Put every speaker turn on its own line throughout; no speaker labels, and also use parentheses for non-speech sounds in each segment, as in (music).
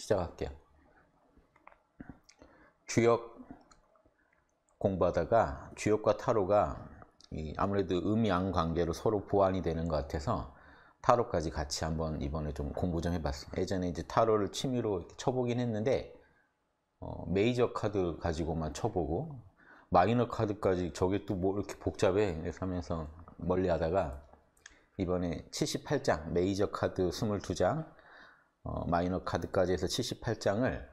시작할게요. 주역 공부하다가 주역과 타로가 아무래도 음양 관계로 서로 보완이 되는 것 같아서 타로까지 같이 한번 이번에 좀 공부 좀 해봤어. 예전에 이제 타로를 취미로 이렇게 쳐보긴 했는데 어, 메이저 카드 가지고만 쳐보고 마이너 카드까지 저게 또 뭐 이렇게 복잡해 이렇게 하면서 멀리 하다가 이번에 78장 메이저 카드 22장 어, 마이너 카드까지 해서 78장을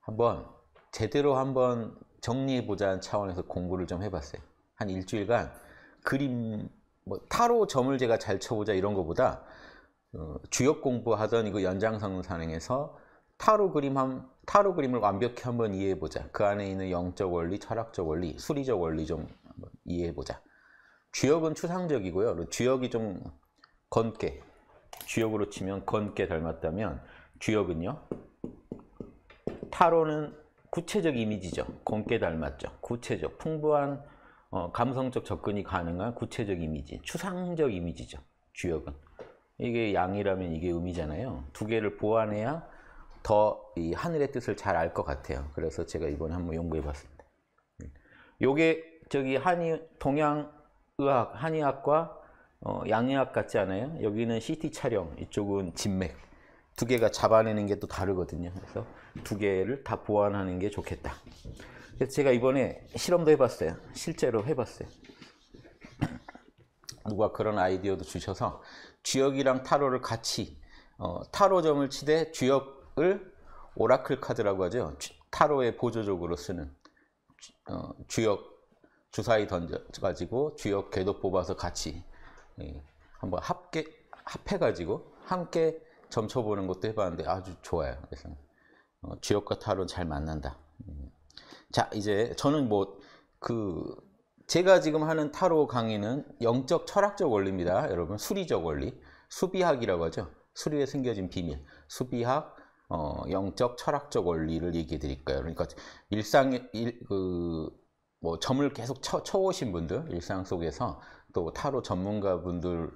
한번 제대로 한번 정리해 보자는 차원에서 공부를 좀 해봤어요. 한 일주일간 그림 뭐 타로 점을 제가 잘 쳐보자 이런 것보다 어, 주역 공부하던 이거 연장선상에서 타로 그림 한 타로 그림을 완벽히 한번 이해해 보자. 그 안에 있는 영적 원리, 철학적 원리, 수리적 원리 좀 한번 이해해 보자. 주역은 추상적이고요. 주역이 좀건게 주역으로 치면 건께 닮았다면 주역은요. 타로는 구체적 이미지죠. 건께 닮았죠. 구체적, 풍부한 어, 감성적 접근이 가능한 구체적 이미지, 추상적 이미지죠. 주역은. 이게 양이라면 이게 음이잖아요. 두 개를 보완해야 더 이 하늘의 뜻을 잘 알 것 같아요. 그래서 제가 이번에 한번 연구해 봤습니다. 음. 요게 저기 한의 동양 의학 한의학과 어, 양의학 같지 않아요? 여기는 CT 촬영, 이쪽은 진맥. 두 개가 잡아내는 게 또 다르거든요. 그래서 두 개를 다 보완하는 게 좋겠다. 그래서 제가 이번에 실험도 해봤어요. 실제로 해봤어요. (clears throat) 누가 그런 아이디어도 주셔서 주역이랑 타로를 같이 어, 타로점을 치되 주역을 오라클 카드라고 하죠. 타로의 보조적으로 쓰는 어, 주역 주사위 던져가지고 주역 궤도 뽑아서 같이 예, 한번 합계, 합해가지고 함께 점쳐보는 것도 해봤는데 아주 좋아요. 그래서 어, 주역과 타로 잘 만난다. 음. 자, 이제 저는 뭐 그 제가 지금 하는 타로 강의는 영적 철학적 원리입니다. 여러분 수리적 원리, 수비학이라고 하죠. 수리에 생겨진 비밀, 수비학, 어, 영적 철학적 원리를 얘기해 드릴까요? 그러니까 일상 일, 그, 뭐 점을 계속 쳐, 쳐오신 분들 일상 속에서 또 타로 전문가분들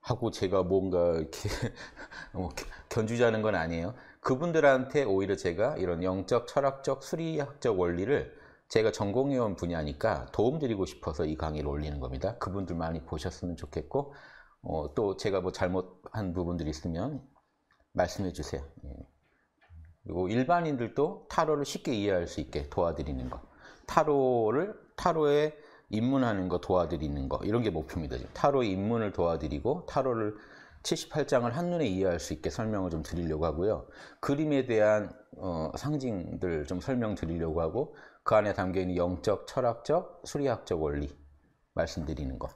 하고 제가 뭔가 이렇게 (laughs) 뭐 견주자는 건 아니에요. 그분들한테 오히려 제가 이런 영적, 철학적, 수리학적 원리를 제가 전공해온 분야니까 도움드리고 싶어서 이 강의를 올리는 겁니다. 그분들 많이 보셨으면 좋겠고 어, 또 제가 뭐 잘못한 부분들이 있으면 말씀해 주세요. 예. 그리고 일반인들도 타로를 쉽게 이해할 수 있게 도와드리는 거. 타로를 타로의 입문하는 거 도와드리는 거 이런 게 목표입니다. 지금 타로 입문을 도와드리고 타로를 78장을 한눈에 이해할 수 있게 설명을 좀 드리려고 하고요. 그림에 대한 어, 상징들 좀 설명 드리려고 하고 그 안에 담겨있는 영적, 철학적, 수리학적 원리 말씀드리는 거.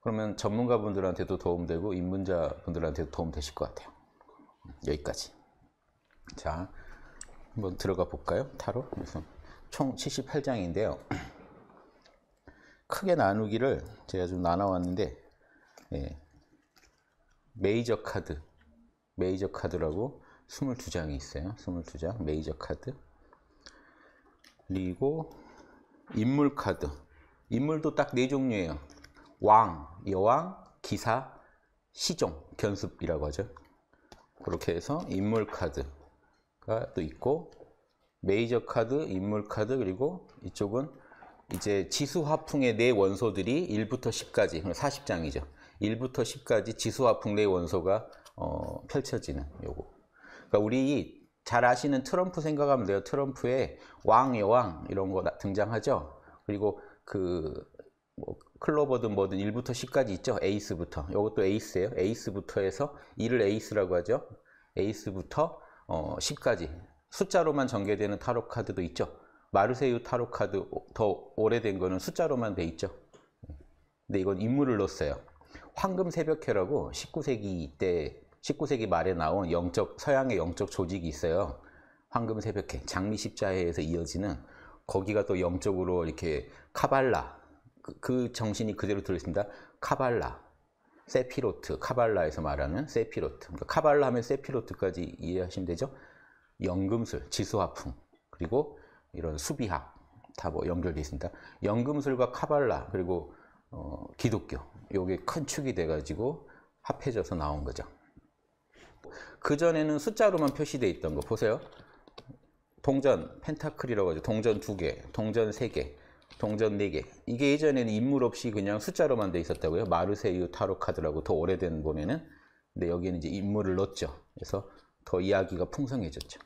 그러면 전문가분들한테도 도움되고 입문자분들한테도 도움되실 것 같아요. 음, 여기까지. 자, 한번 들어가 볼까요? 타로? 그래총 78장인데요. 크게 나누기를 제가 좀 나눠왔는데 예. 메이저 카드 메이저 카드라고 22장이 있어요 22장 메이저 카드 그리고 인물 카드 인물도 딱 네 종류예요 왕, 여왕, 기사, 시종, 견습이라고 하죠 그렇게 해서 인물 카드가 또 있고 메이저 카드, 인물 카드 그리고 이쪽은 이제 지수화풍의 네 원소들이 1부터 10까지, 40장이죠. 1부터 10까지 지수화풍 네 원소가 어, 펼쳐지는 요거. 그러니까 우리 잘 아시는 트럼프 생각하면 돼요. 트럼프의 왕, 의왕 이런 거 등장하죠. 그리고 그뭐 클로버든 뭐든 1부터 10까지 있죠. 에이스부터. 요것도 에이스예요. 에이스부터 해서 1을 에이스라고 하죠. 에이스부터 어, 10까지 숫자로만 전개되는 타로 카드도 있죠. 마르세유 타로 카드 더 오래된 거는 숫자로만 돼 있죠. 근데 이건 인물을 넣었어요. 황금 새벽회라고 19세기 때 19세기 말에 나온 영적 서양의 영적 조직이 있어요. 황금 새벽회 장미 십자회에서 이어지는 거기가 또 영적으로 이렇게 카발라 그, 그 정신이 그대로 들어 있습니다. 카발라 세피로트 카발라에서 말하는 세피로트 그러니까 카발라 하면 세피로트까지 이해하시면 되죠. 연금술 지수화풍 그리고 이런 수비학 다 뭐 연결돼 있습니다. 연금술과 카발라 그리고 어, 기독교 요게 큰 축이 돼가지고 합해져서 나온 거죠. 그 전에는 숫자로만 표시돼 있던 거 보세요. 동전 펜타클이라고 하죠. 동전 두 개, 동전 세 개, 동전 네 개. 이게 예전에는 인물 없이 그냥 숫자로만 돼 있었다고요. 마르세유 타로 카드라고 더 오래된 보면은 근데 여기는 이제 인물을 넣었죠. 그래서 더 이야기가 풍성해졌죠.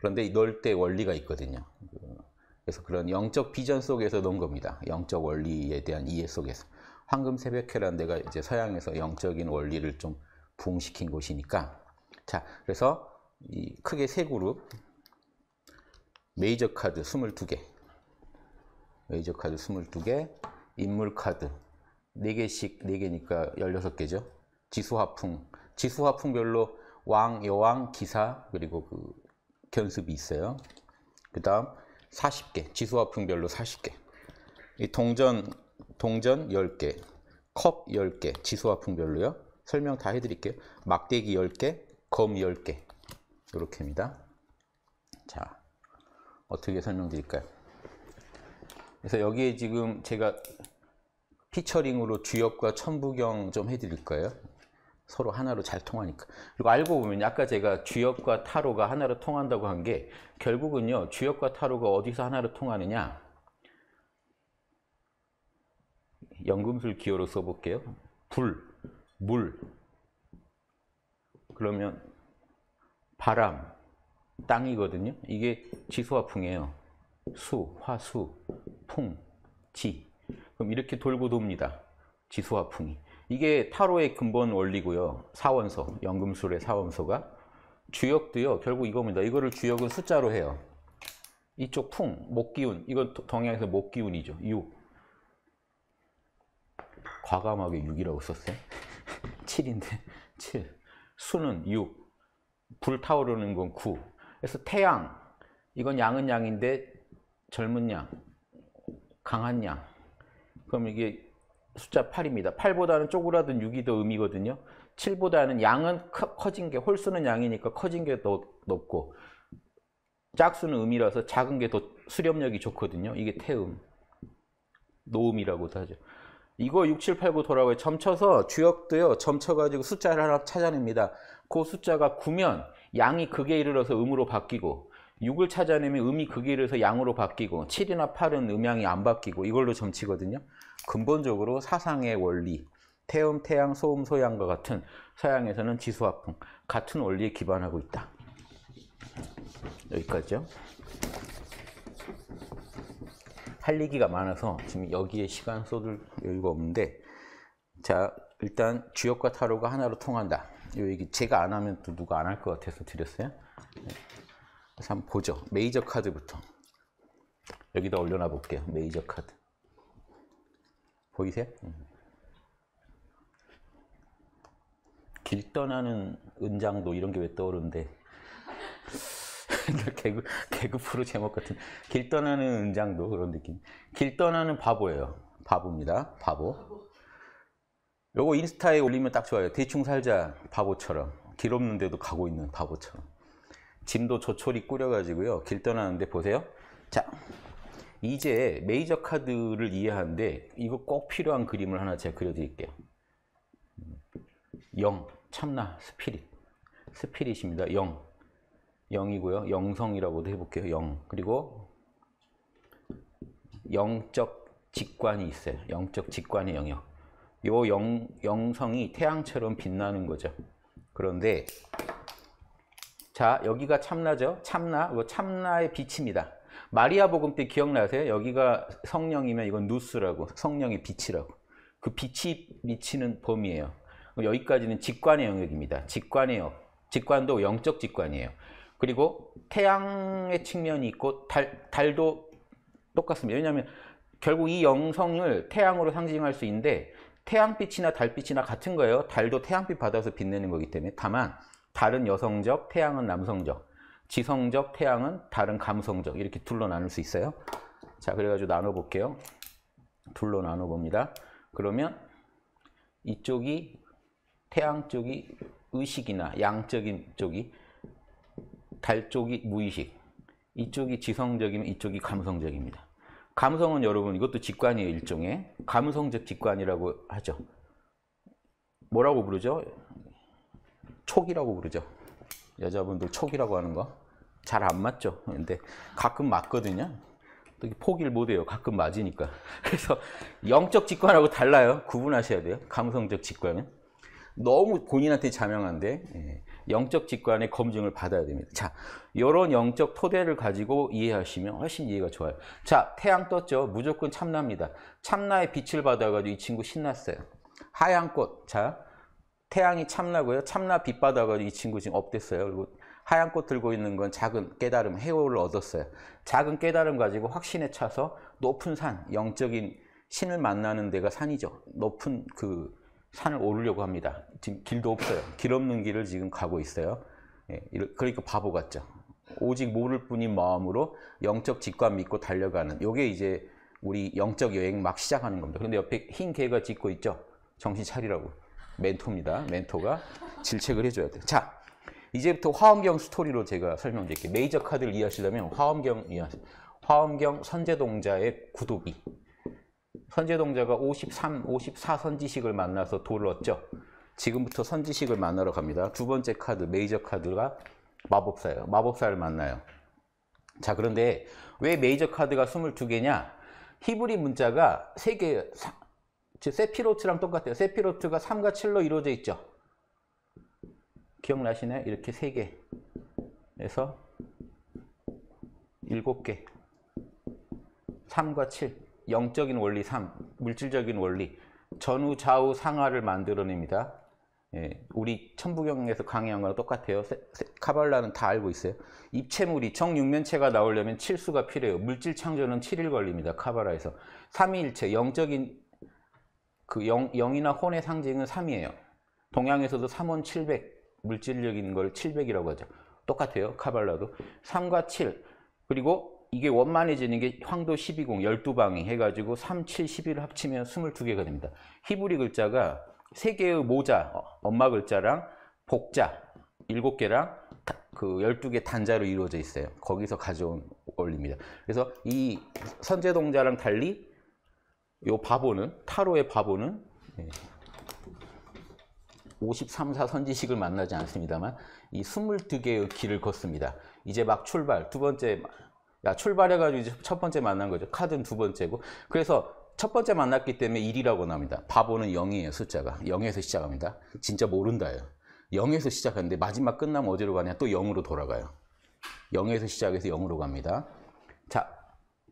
그런데 이넓때 원리가 있거든요. 그, 그래서 그런 영적 비전 속에서 논 겁니다. 영적 원리에 대한 이해 속에서. 황금 새벽회라는 데가 이제 서양에서 영적인 원리를 좀 부흥시킨 곳이니까. 자, 그래서 크게 세 그룹. 메이저 카드 22개. 메이저 카드 22개. 인물 카드 4개씩, 4개니까 16개죠. 지수화풍. 지수화풍별로 왕, 여왕, 기사, 그리고 그 견습이 있어요. 그 다음 40개, 지수화풍별로 40개. 이 동전, 동전 10개, 컵 10개, 지수화풍별로요. 설명 다 해드릴게요. 막대기 10개, 검 10개. 이렇게입니다. 자, 어떻게 설명드릴까요? 그래서 여기에 지금 제가 피처링으로 주역과 천부경 좀 해드릴 거예요. 서로 하나로 잘 통하니까. 그리고 알고 보면 아까 제가 주역과 타로가 하나로 통한다고 한 게 결국은요. 주역과 타로가 어디서 하나로 통하느냐. 연금술 기호로 써볼게요. 불, 물. 그러면 바람, 땅이거든요. 이게 지수화풍이에요. 수, 화, 수, 풍, 지. 그럼 이렇게 돌고 돕니다. 지수화풍이. 이게 타로의 근본 원리고요. 사원소, 연금술의 사원소가. 주역도요. 결국 이겁니다. 이거를 주역은 숫자로 해요. 이쪽 풍, 목기운. 이건 동양에서 목기운이죠. 6. 과감하게 6이라고 썼어요. 7인데 (laughs) 7. 수는 6. 불타오르는 건 9. 그래서 태양. 이건 양은 양인데 젊은 양. 강한 양. 그럼 이게 숫자 8입니다. 8보다는 쪼그라든 6이 더 음이거든요. 7보다는 양은 커진 게, 홀수는 양이니까 커진 게 더 높고 짝수는 음이라서 작은 게 더 수렴력이 좋거든요. 이게 태음, 노음이라고도 하죠. 이거 6, 7, 8, 9돌아가요 점쳐서 주역도요. 점쳐가지고 숫자를 하나 찾아냅니다. 그 숫자가 9면 양이 극에 이르러서 음으로 바뀌고 6을 찾아내면 음이 극에 이르러서 양으로 바뀌고 7이나 8은 음양이 안 바뀌고 이걸로 점치거든요. 근본적으로 사상의 원리, 태음, 태양, 소음, 소양과 같은 서양에서는 지수화풍, 같은 원리에 기반하고 있다. 여기까지요. 할 얘기가 많아서 지금 여기에 시간 쏟을 여유가 없는데 자 일단 주역과 타로가 하나로 통한다. 이 얘기 제가 안 하면 또 누가 안 할 것 같아서 드렸어요. 네. 그래서 한번 보죠. 메이저 카드부터 여기다 올려놔 볼게요. 메이저 카드. 보이세요? 음. 길 떠나는 은장도 이런 게 왜 떠오르는데 (laughs) 개그, 개그 프로 제목 같은 길 떠나는 은장도 그런 느낌 길 떠나는 바보예요 바보입니다 바보 요거 인스타에 올리면 딱 좋아요 대충 살자 바보처럼 길 없는데도 가고 있는 바보처럼 짐도 조촐히 꾸려가지고요 길 떠나는데 보세요 자 이제 메이저 카드를 이해하는데 이거 꼭 필요한 그림을 하나 제가 그려드릴게요. 영, 참나, 스피릿. 스피릿입니다. 영. 영이고요. 영성이라고도 해볼게요. 영. 그리고 영적 직관이 있어요. 영적 직관의 영역. 요 영, 영성이 태양처럼 빛나는 거죠. 그런데 자 여기가 참나죠. 참나, 뭐 참나의 빛입니다. 마리아 복음 때 기억나세요? 여기가 성령이면 이건 누스라고 성령의 빛이라고 그 빛이 미치는 범위예요. 여기까지는 직관의 영역입니다. 직관의 역. 직관도 영적 직관이에요. 그리고 태양의 측면이 있고 달, 달도 똑같습니다. 왜냐하면 결국 이 영성을 태양으로 상징할 수 있는데 태양빛이나 달빛이나 같은 거예요. 달도 태양빛 받아서 빛내는 거기 때문에 다만 달은 여성적, 태양은 남성적. 지성적, 태양은 다른 감성적 이렇게 둘로 나눌 수 있어요. 자, 그래가지고 나눠볼게요. 둘로 나눠봅니다. 그러면 이쪽이 태양 쪽이 의식이나 양적인 쪽이 달 쪽이 무의식 이쪽이 지성적이면 이쪽이 감성적입니다. 감성은 여러분 이것도 직관이에요 일종의 감성적 직관이라고 하죠. 뭐라고 부르죠? 촉이라고 부르죠. 여자분들 촉이라고 하는 거. 잘안 맞죠. 근데 가끔 맞거든요. 포기를 못해요. 가끔 맞으니까. (laughs) 그래서 영적 직관하고 달라요. 구분하셔야 돼요. 감성적 직관은. 너무 본인한테 자명한데 예, 영적 직관의 검증을 받아야 됩니다. 자, 이런 영적 토대를 가지고 이해하시면 훨씬 이해가 좋아요. 자, 태양 떴죠. 무조건 참나입니다. 참나의 빛을 받아가지고 이 친구 신났어요. 하얀 꽃. 자, 태양이 참나고요. 참나 빛 받아가지고 이 친구 지금 업됐어요. 그리고 하얀 꽃 들고 있는 건 작은 깨달음, 해오를 얻었어요. 작은 깨달음 가지고 확신에 차서 높은 산, 영적인 신을 만나는 데가 산이죠. 높은 그 산을 오르려고 합니다. 지금 길도 없어요. 길 없는 길을 지금 가고 있어요. 예, 그러니까 바보 같죠. 오직 모를 뿐인 마음으로 영적 직관 믿고 달려가는 요게 이제 우리 영적 여행 막 시작하는 겁니다. 그런데 옆에 흰 개가 짖고 있죠. 정신 차리라고. 멘토입니다. 멘토가 질책을 해줘야 돼요. 자, 이제부터 화엄경 스토리로 제가 설명드릴게요. 메이저 카드를 이해하시려면 화엄경 이해하세 화엄경 선제동자의 구독이 선제동자가 53, 54선지식을 만나서 돌을 얻죠. 지금부터 선지식을 만나러 갑니다. 두 번째 카드, 메이저 카드가 마법사예요. 마법사를 만나요. 자, 그런데 왜 메이저 카드가 22개냐? 히브리 문자가 3개, 세피로트랑 똑같아요. 세피로트가 3과 7로 이루어져 있죠. 기억나시나요? 이렇게 3개에서 7개 3과 7 영적인 원리 3 물질적인 원리 전후 좌우 상하를 만들어냅니다. 예, 우리 천부경에서 강의한 거랑 똑같아요. 세, 세, 카발라는 다 알고 있어요. 입체물이 정육면체가 나오려면 7수가 필요해요. 물질 창조는 7일 걸립니다. 카발라에서. 3위일체, 영적인 그 영, 영이나 혼의 상징은 3이에요. 동양에서도 3원 700, 물질적인 걸 700이라고 하죠. 똑같아요. 카발라도. 3과 7. 그리고 이게 원만해지는 게 황도 12공 12방이 해가지고 3, 7, 12를 합치면 22개가 됩니다. 히브리 글자가 3개의 모자, 어, 엄마 글자랑 복자 7개랑 그 12개 단자로 이루어져 있어요. 거기서 가져온 원리입니다. 그래서 이 선제동자랑 달리 요 바보는 타로의 바보는 네. 53사 선지식을 만나지 않습니다만 이 22개의 길을 걷습니다. 이제 막 출발, 두 번째 야 출발해가지고 이제 첫 번째 만난 거죠. 카드는 두 번째고 그래서 첫 번째 만났기 때문에 1이라고 나옵니다. 바보는 0이에요, 숫자가. 0에서 시작합니다. 진짜 모른다요. 0에서 시작하는데 마지막 끝나면 어디로 가냐? 또 0으로 돌아가요. 0에서 시작해서 0으로 갑니다. 자,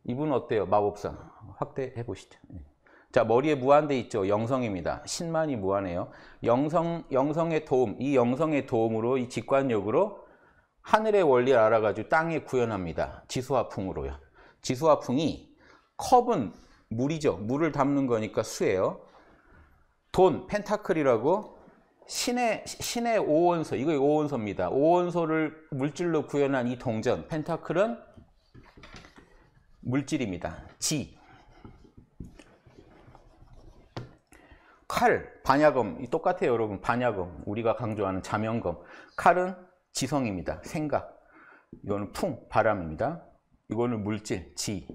이분 어때요? 마법사. 확대해 보시죠. 예. 자 머리에 무한대 있죠. 영성입니다. 신만이 무한해요. 영성, 영성의 도움, 이 영성의 도움으로 이 직관력으로 하늘의 원리를 알아가지고 땅에 구현합니다. 지수화풍으로요. 지수화풍이 컵은 물이죠. 물을 담는 거니까 수예요. 돈, 펜타클이라고 신의, 신의 오원소, 이거 오원소입니다. 오원소를 물질로 구현한 이 동전, 펜타클은 물질입니다. 지, 칼, 반야검 똑같아요 여러분 반야검 우리가 강조하는 자명검 칼은 지성입니다 생각 이거는 풍, 바람입니다 이거는 물질, 지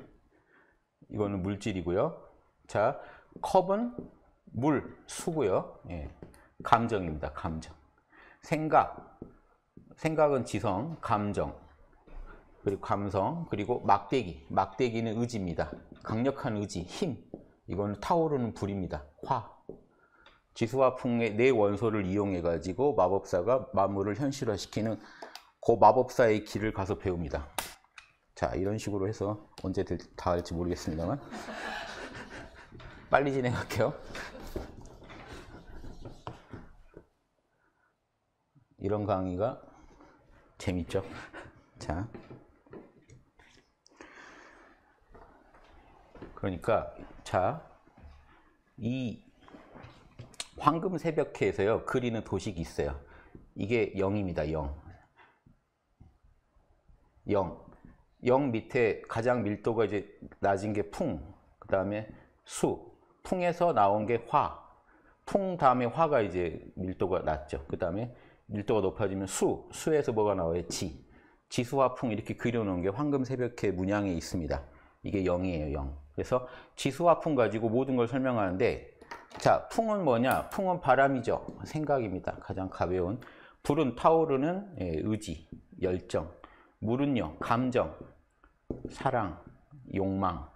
이거는 물질이고요 자 컵은 물, 수고요 예. 감정입니다 감정 생각, 생각은 지성, 감정 그리고 감성, 그리고 막대기 막대기는 의지입니다 강력한 의지, 힘 이거는 타오르는 불입니다 화 지수와 풍의 네 원소를 이용해 가지고 마법사가 마물을 현실화시키는 그 마법사의 길을 가서 배웁니다. 자 이런 식으로 해서 언제 다 할지 모르겠습니다만 (laughs) 빨리 진행할게요. 이런 강의가 재밌죠? 자. 그러니까 자, 이 황금 새벽회에서요 그리는 도식이 있어요. 이게 0입니다. 0. 0. 0 밑에 가장 밀도가 이제 낮은 게 풍, 그 다음에 수, 풍에서 나온 게 화, 풍 다음에 화가 이제 밀도가 낮죠. 그 다음에 밀도가 높아지면 수, 수에서 뭐가 나와요? 지, 지수와 풍 이렇게 그려놓은 게 황금 새벽회 문양에 있습니다. 이게 0이에요, 0. 그래서 지수와 풍 가지고 모든 걸 설명하는데 자, 풍은 뭐냐? 풍은 바람이죠. 생각입니다. 가장 가벼운. 불은 타오르는 예, 의지, 열정. 물은요, 감정, 사랑, 욕망.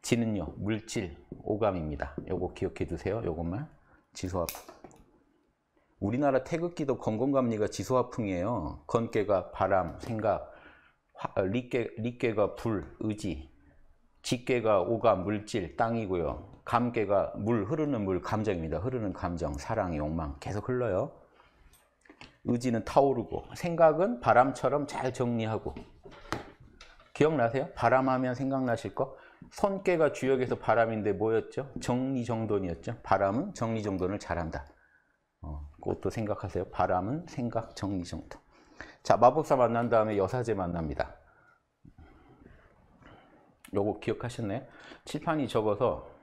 지는요, 물질, 오감입니다. 요거 기억해 두세요. 요것만. 지소합. 우리나라 태극기도 건건감리가 지소화풍이에요. 건깨가 바람, 생각, 화, 어, 리깨, 리깨가 불, 의지, 직깨가 오감, 물질, 땅이고요. 감개가 물 흐르는 물 감정입니다. 흐르는 감정, 사랑, 욕망 계속 흘러요. 의지는 타오르고 생각은 바람처럼 잘 정리하고 기억나세요? 바람하면 생각나실 거 손깨가 주역에서 바람인데 뭐였죠? 정리정돈이었죠. 바람은 정리정돈을 잘한다. 어, 그것도 생각하세요. 바람은 생각 정리정돈. 자 마법사 만난 다음에 여사제 만납니다. 요거 기억하셨나요? 칠판이 적어서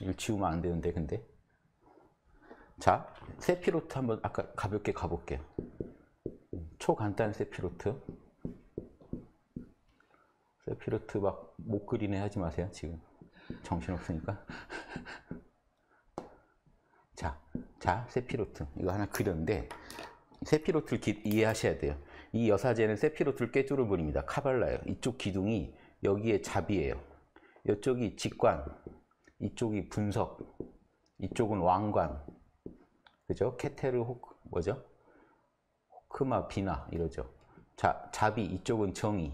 이걸 지우면 안 되는데 근데 자 세피로트 한번 아까 가볍게 가볼게요 초간단 세피로트 세피로트 막 못 그리네 하지 마세요 지금 정신없으니까 (laughs) 자, 자 세피로트 이거 하나 그렸는데 세피로트를 기, 이해하셔야 돼요 이 여사제는 세피로트를 꿰뚫어 버립니다 카발라요 이쪽 기둥이 여기에 잡이에요 이쪽이 직관 이쪽이 분석, 이쪽은 왕관, 그죠? 케테르 호크, 뭐죠? 호크마 비나 이러죠. 자, 자비 이쪽은 정의,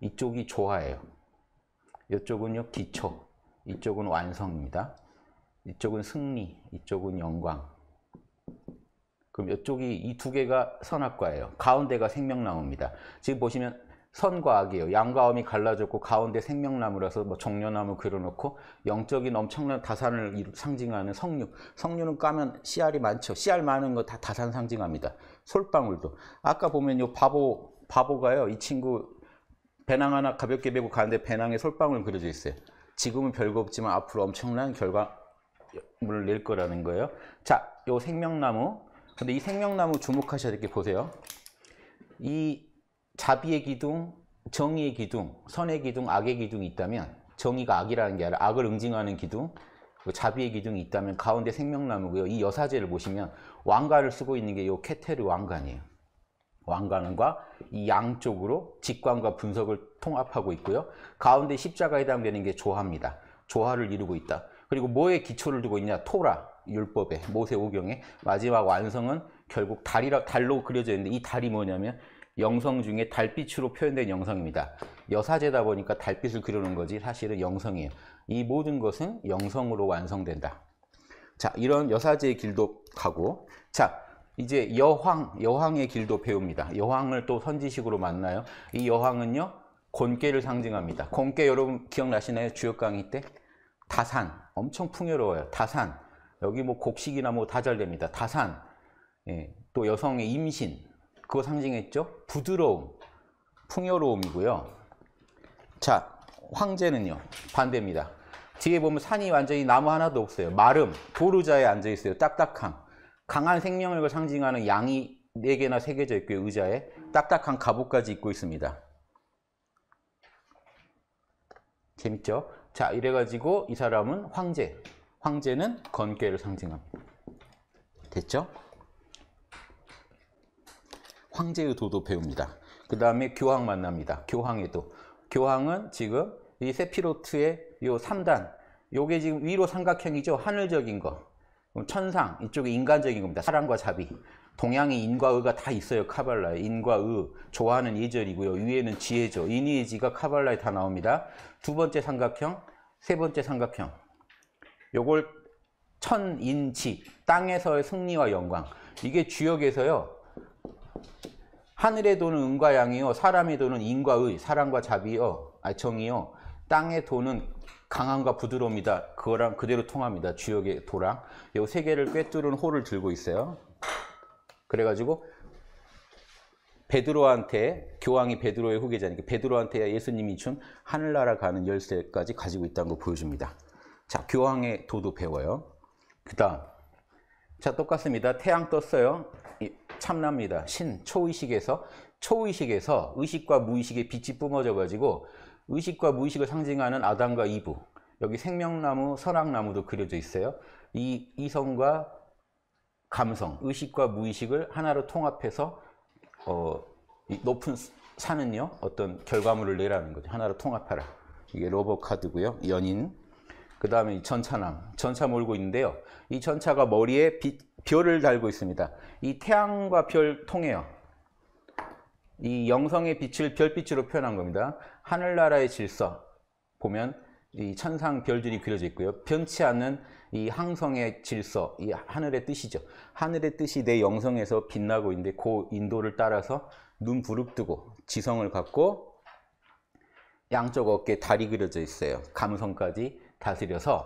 이쪽이 조화예요. 이쪽은요 기초, 이쪽은 완성입니다. 이쪽은 승리, 이쪽은 영광. 그럼 이쪽이 이 두 개가 선악과예요. 가운데가 생명나무입니다. 지금 보시면 선과 악이에요. 양과 음이 갈라졌고 가운데 생명나무라서 뭐 정려나무 그려놓고 영적인 엄청난 다산을 상징하는 성류성류는 까면 씨알이 많죠. 씨알 많은 거 다 다산 상징합니다. 솔방울도. 아까 보면 요 바보 바보가요. 이 친구 배낭 하나 가볍게 메고 가는데 배낭에 솔방울 그려져 있어요. 지금은 별거 없지만 앞으로 엄청난 결과물을 낼 거라는 거예요. 자, 요 생명나무. 근데 이 생명나무 주목하셔야 될 게 보세요. 이 자비의 기둥, 정의의 기둥, 선의 기둥, 악의 기둥이 있다면 정의가 악이라는 게 아니라 악을 응징하는 기둥, 자비의 기둥이 있다면 가운데 생명나무고요. 이 여사제를 보시면 왕관을 쓰고 있는 게 이 케테르 왕관이에요. 왕관과 이 양쪽으로 직관과 분석을 통합하고 있고요. 가운데 십자가에 해당되는 게 조화입니다. 조화를 이루고 있다. 그리고 뭐에 기초를 두고 있냐? 토라, 율법에, 모세 오경에 마지막 완성은 결국 달이라, 달로 그려져 있는데 이 달이 뭐냐면 영성 중에 달빛으로 표현된 영성입니다. 여사제다 보니까 달빛을 그려놓은 거지 사실은 영성이에요. 이 모든 것은 영성으로 완성된다. 자, 이런 여사제의 길도 가고 자, 이제 여황, 여황의 길도 배웁니다. 여황을 또 선지식으로 만나요. 이 여황은요. 곤깨를 상징합니다. 곤깨 여러분 기억나시나요? 주역강의 때? 다산, 엄청 풍요로워요. 다산, 여기 뭐 곡식이나 뭐 다잘 됩니다. 다산, 예, 또 여성의 임신, 그거 상징했죠? 부드러움, 풍요로움이고요. 자, 황제는요. 반대입니다. 뒤에 보면 산이 완전히 나무 하나도 없어요. 마름, 도루자에 앉아 있어요. 딱딱함. 강한 생명력을 상징하는 양이 4개나 새겨져 있고요. 의자에 딱딱한 갑옷까지 입고 있습니다. 재밌죠? 자, 이래가지고 이 사람은 황제. 황제는 건괴를 상징합니다. 됐죠? 황제의 도도 배웁니다. 그 다음에 교황 만납니다. 교황에 도. 교황은 지금 이 세피로트의 요 3단, 요게 지금 위로 삼각형이죠. 하늘적인 거. 천상, 이쪽이 인간적인 겁니다. 사랑과 자비. 동양의 인과 의가 다 있어요. 카발라에. 인과 의, 좋아하는 예절이고요. 위에는 지혜죠. 인의 지가 카발라에 다 나옵니다. 두 번째 삼각형, 세 번째 삼각형. 요걸 천인지, 땅에서의 승리와 영광. 이게 주역에서요. 하늘의 도는 은과 양이요 사람의 도는 인과의 사랑과 자비요 아 정이요 땅의 도는 강함과 부드러움이다 그거랑 그대로 통합니다 주역의 도랑 요세 개를 꿰뚫은 호를 들고 있어요 그래가지고 베드로한테 교황이 베드로의 후계자니까 베드로한테 예수님이 준 하늘나라 가는 열쇠까지 가지고 있다는 걸 보여줍니다. 자, 교황의 도도 배워요. 그다음 자, 똑같습니다. 태양 떴어요. 참납니다. 신, 초의식에서 초의식에서 의식과 무의식의 빛이 뿜어져 가지고 의식과 무의식을 상징하는 아담과 이브 여기 생명나무, 선악나무도 그려져 있어요. 이 이성과 감성, 의식과 무의식을 하나로 통합해서 어, 높은 산은요 어떤 결과물을 내라는 거죠. 하나로 통합하라. 이게 로버 카드고요. 연인. 그 다음에 전차남, 전차 몰고 있는데요. 이 전차가 머리에 빛, 별을 달고 있습니다. 이 태양과 별 통해요. 이 영성의 빛을 별빛으로 표현한 겁니다. 하늘나라의 질서 보면 이 천상 별들이 그려져 있고요. 변치 않는 이 항성의 질서, 이 하늘의 뜻이죠. 하늘의 뜻이 내 영성에서 빛나고 있는데 그 인도를 따라서 눈 부릅뜨고 지성을 갖고 양쪽 어깨에 달이 그려져 있어요. 감성까지 다스려서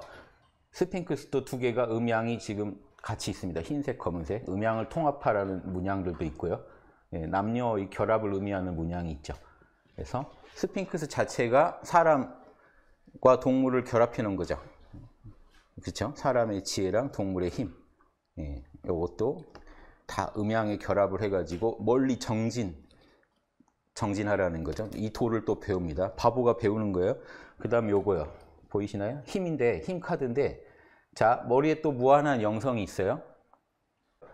스핑크스도 두 개가 음양이 지금 같이 있습니다. 흰색, 검은색. 음양을 통합하라는 문양들도 있고요. 예, 남녀의 결합을 의미하는 문양이 있죠. 그래서 스핑크스 자체가 사람과 동물을 결합해 놓은 거죠. 그렇죠? 사람의 지혜랑 동물의 힘. 예, 이것도 다 음양의 결합을 해가지고 멀리 정진, 정진하라는 거죠. 이 도를 또 배웁니다. 바보가 배우는 거예요. 그 다음 요거요. 보이시나요? 힘인데, 힘 카드인데 자, 머리에 또 무한한 뭐 영성이 있어요.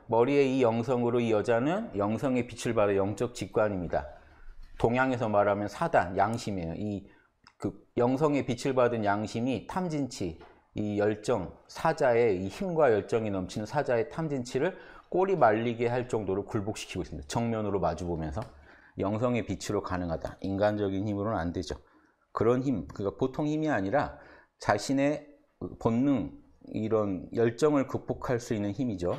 머리에이 영성으로 이 여자는 영성의 빛을 받아 영적 직관입니다. 동양에서 말하면 사단, 양심이에요. 이 그 영성의 빛을 받은 양심이 탐진치, 이 열정, 사자의 이 힘과 열정이 넘치는 사자의 탐진치를 꼬리 말리게 할 정도로 굴복시키고 있습니다. 정면으로 마주보면서 영성의 빛으로 가능하다. 인간적인 힘으로는 안 되죠. 그런 힘, 그러니까 보통 힘이 아니라 자신의 본능, 이런 열정을 극복할 수 있는 힘이죠.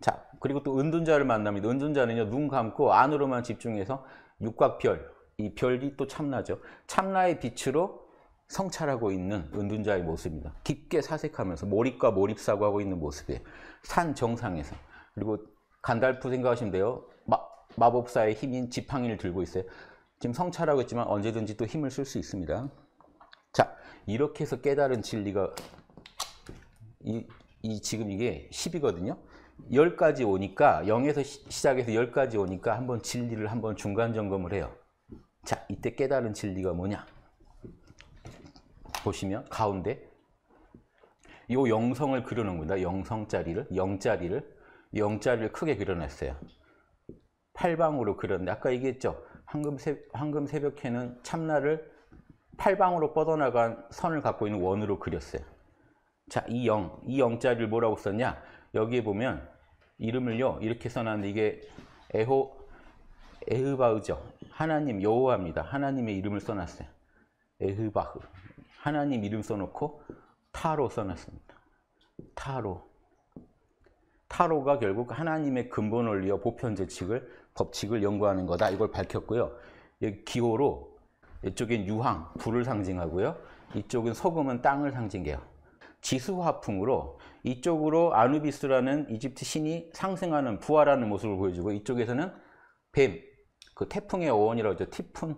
자, 그리고 또 은둔자를 만납니다. 은둔자는요, 눈 감고 안으로만 집중해서 육각별, 이 별이 또 참나죠. 참나의 빛으로 성찰하고 있는 은둔자의 모습입니다. 깊게 사색하면서 몰입과 몰입사고 하고 있는 모습이에요. 산 정상에서. 그리고 간달프 생각하시면 돼요. 마, 마법사의 힘인 지팡이를 들고 있어요. 지금 성찰하고 있지만 언제든지 또 힘을 쓸 수 있습니다. 자, 이렇게 해서 깨달은 진리가 이, 이 지금 이게 10이거든요. 10까지 오니까 0에서 시작해서 10까지 오니까 한번 진리를 한번 중간 점검을 해요. 자, 이때 깨달은 진리가 뭐냐? 보시면 가운데 요 영성을 그려는 겁니다. 영성짜리를영짜리를영짜리를 크게 그려놨어요. 팔방으로 그렸는데 아까 얘기했죠. 황금, 새, 황금 새벽에는 참나를 팔방으로 뻗어나간 선을 갖고 있는 원으로 그렸어요. 자, 이 0, 이 0자리를 뭐라고 썼냐? 여기에 보면 이름을요, 이렇게 써놨는데 이게 에호, 에흐바흐죠. 하나님, 여호와입니다. 하나님의 이름을 써놨어요. 에흐바흐. 하나님 이름 써놓고 타로 써놨습니다. 타로. 타로가 결국 하나님의 근본 원리와 보편 제칙을 법칙을 연구하는 거다. 이걸 밝혔고요. 기호로 이쪽엔 유황, 불을 상징하고요. 이쪽은 소금은 땅을 상징해요. 지수화풍으로 이쪽으로 아누비스라는 이집트 신이 상승하는 부활하는 모습을 보여주고 이쪽에서는 뱀, 그 태풍의 어원이라고 하죠. 티푼.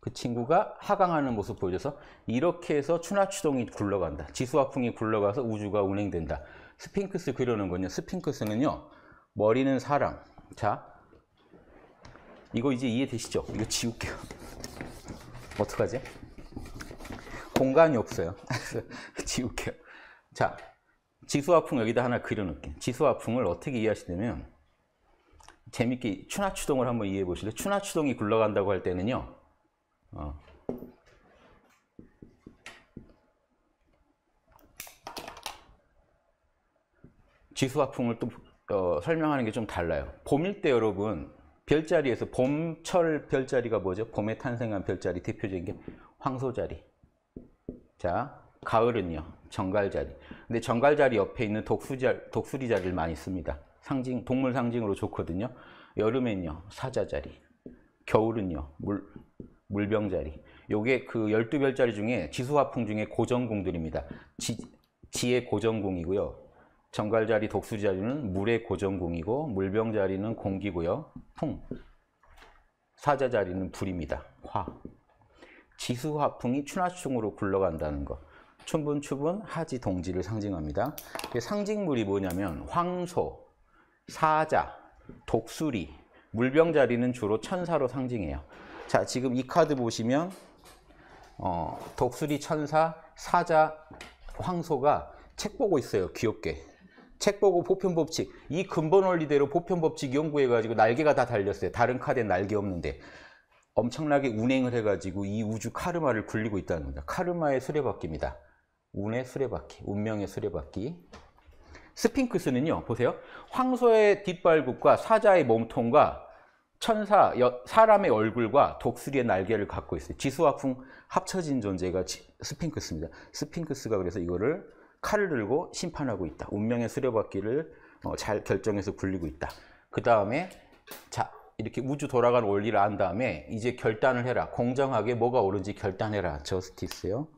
그 친구가 하강하는 모습 보여줘서 이렇게 해서 추나추동이 굴러간다. 지수화풍이 굴러가서 우주가 운행된다. 스핑크스 그려는 거요 스핑크스는요. 머리는 사람. 자, 이거 이제 이해되시죠? 이거 지울게요. 어떡하지? 공간이 없어요. 지울게요. (laughs) 자, 지수화풍 여기다 하나 그려놓을게요. 지수화풍을 어떻게 이해하시냐면 재밌게 추나추동을 한번 이해해 보실래요? 추나추동이 굴러간다고 할 때는요. 어. 지수화풍을 또 어, 설명하는 게 좀 달라요. 봄일 때 여러분 별자리에서 봄철 별자리가 뭐죠? 봄에 탄생한 별자리 대표적인 게 황소자리. 자, 가을은요. 정갈자리. 근데 정갈자리 옆에 있는 독수리자리, 독수리자리를 많이 씁니다. 상징, 동물 상징으로 좋거든요. 여름엔요. 사자자리. 겨울은요. 물, 물병자리. 요게 그 12별자리 중에 지수화풍 중에 고정궁들입니다. 지, 지의 고정궁이고요. 정갈자리, 독수리자리는 물의 고정궁이고 물병자리는 공기고요. 풍. 사자자리는 불입니다. 화. 지수 화풍이 추나충으로 굴러간다는 것. 춘분, 추분, 하지, 동지를 상징합니다. 상징물이 뭐냐면 황소, 사자, 독수리, 물병자리는 주로 천사로 상징해요. 자, 지금 이 카드 보시면 어, 독수리, 천사, 사자, 황소가 책 보고 있어요. 귀엽게. 책 보고 보편법칙. 이 근본 원리대로 보편법칙 연구해가지고 날개가 다 달렸어요. 다른 카드에 날개 없는데. 엄청나게 운행을 해가지고 이 우주 카르마를 굴리고 있다는 겁니다. 카르마의 수레바퀴입니다. 운의 수레바퀴, 운명의 수레바퀴. 스핑크스는요, 보세요. 황소의 뒷발굽과 사자의 몸통과 천사, 사람의 얼굴과 독수리의 날개를 갖고 있어요. 지수와 풍 합쳐진 존재가 스핑크스입니다. 스핑크스가 그래서 이거를 칼을 들고 심판하고 있다. 운명의 수레바퀴를 어, 잘 결정해서 굴리고 있다. 그 다음에 자 이렇게 우주 돌아가는 원리를 안 다음에 이제 결단을 해라. 공정하게 뭐가 옳은지 결단해라. 저스티스요.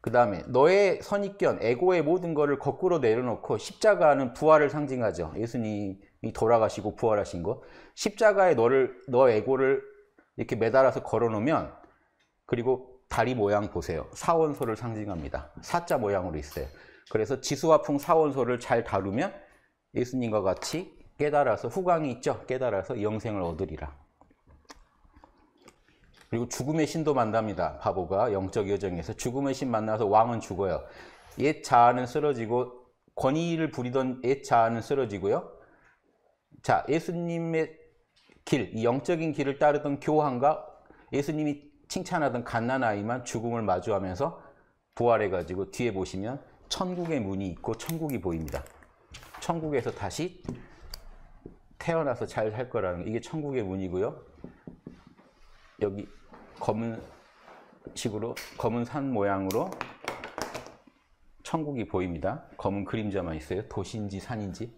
그 다음에 너의 선입견, 에고의 모든 것을 거꾸로 내려놓고 십자가는 부활을 상징하죠. 예수님이 돌아가시고 부활하신 거. 십자가에 너를 너 에고를 이렇게 매달아서 걸어놓으면 그리고 다리 모양 보세요. 사원소를 상징합니다. 사자 모양으로 있어요. 그래서 지수화풍 사원소를 잘 다루면 예수님과 같이 깨달아서 후광이 있죠. 깨달아서 영생을 얻으리라. 그리고 죽음의 신도 만납니다. 바보가 영적 여정에서 죽음의 신 만나서 왕은 죽어요. 옛 자아는 쓰러지고 권위를 부리던 옛 자아는 쓰러지고요. 자, 예수님의 길, 이 영적인 길을 따르던 교황과 예수님이 칭찬하던 갓난아이만 죽음을 마주하면서 부활해가지고 뒤에 보시면 천국의 문이 있고 천국이 보입니다. 천국에서 다시 태어나서 잘 살 거라는 이게 천국의 문이고요. 여기 검은 식으로 검은 산 모양으로 천국이 보입니다. 검은 그림자만 있어요. 도시인지 산인지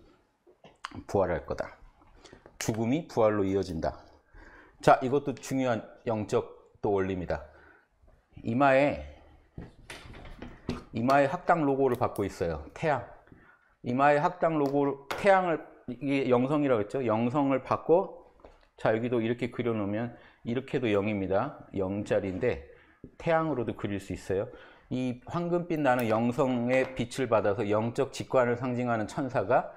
부활할 거다. 죽음이 부활로 이어진다. 자, 이것도 중요한 영적 또 원리입니다. 이마에 이마에 학당 로고를 받고 있어요. 태양. 이마에 학당 로고 태양을 이게 영성이라고 했죠. 영성을 받고 자 여기도 이렇게 그려놓으면 이렇게도 0입니다. 0짜리인데 태양으로도 그릴 수 있어요. 이 황금빛 나는 영성의 빛을 받아서 영적 직관을 상징하는 천사가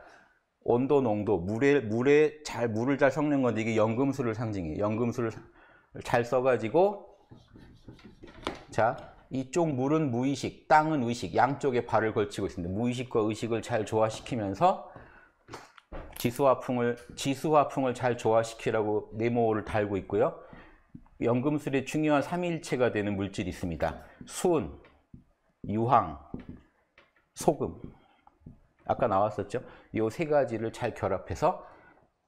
온도, 농도, 물에 물에 잘 물을 잘 섞는 건데 이게 연금술을 상징해요. 연금술을 잘 써가지고 자 이쪽 물은 무의식, 땅은 의식, 양쪽에 발을 걸치고 있습니다. 무의식과 의식을 잘 조화시키면서 지수화풍을 지수화풍을 잘 조화시키라고 네모를 달고 있고요. 연금술의 중요한 삼일체가 되는 물질이 있습니다. 수은, 유황, 소금. 아까 나왔었죠? 이 세 가지를 잘 결합해서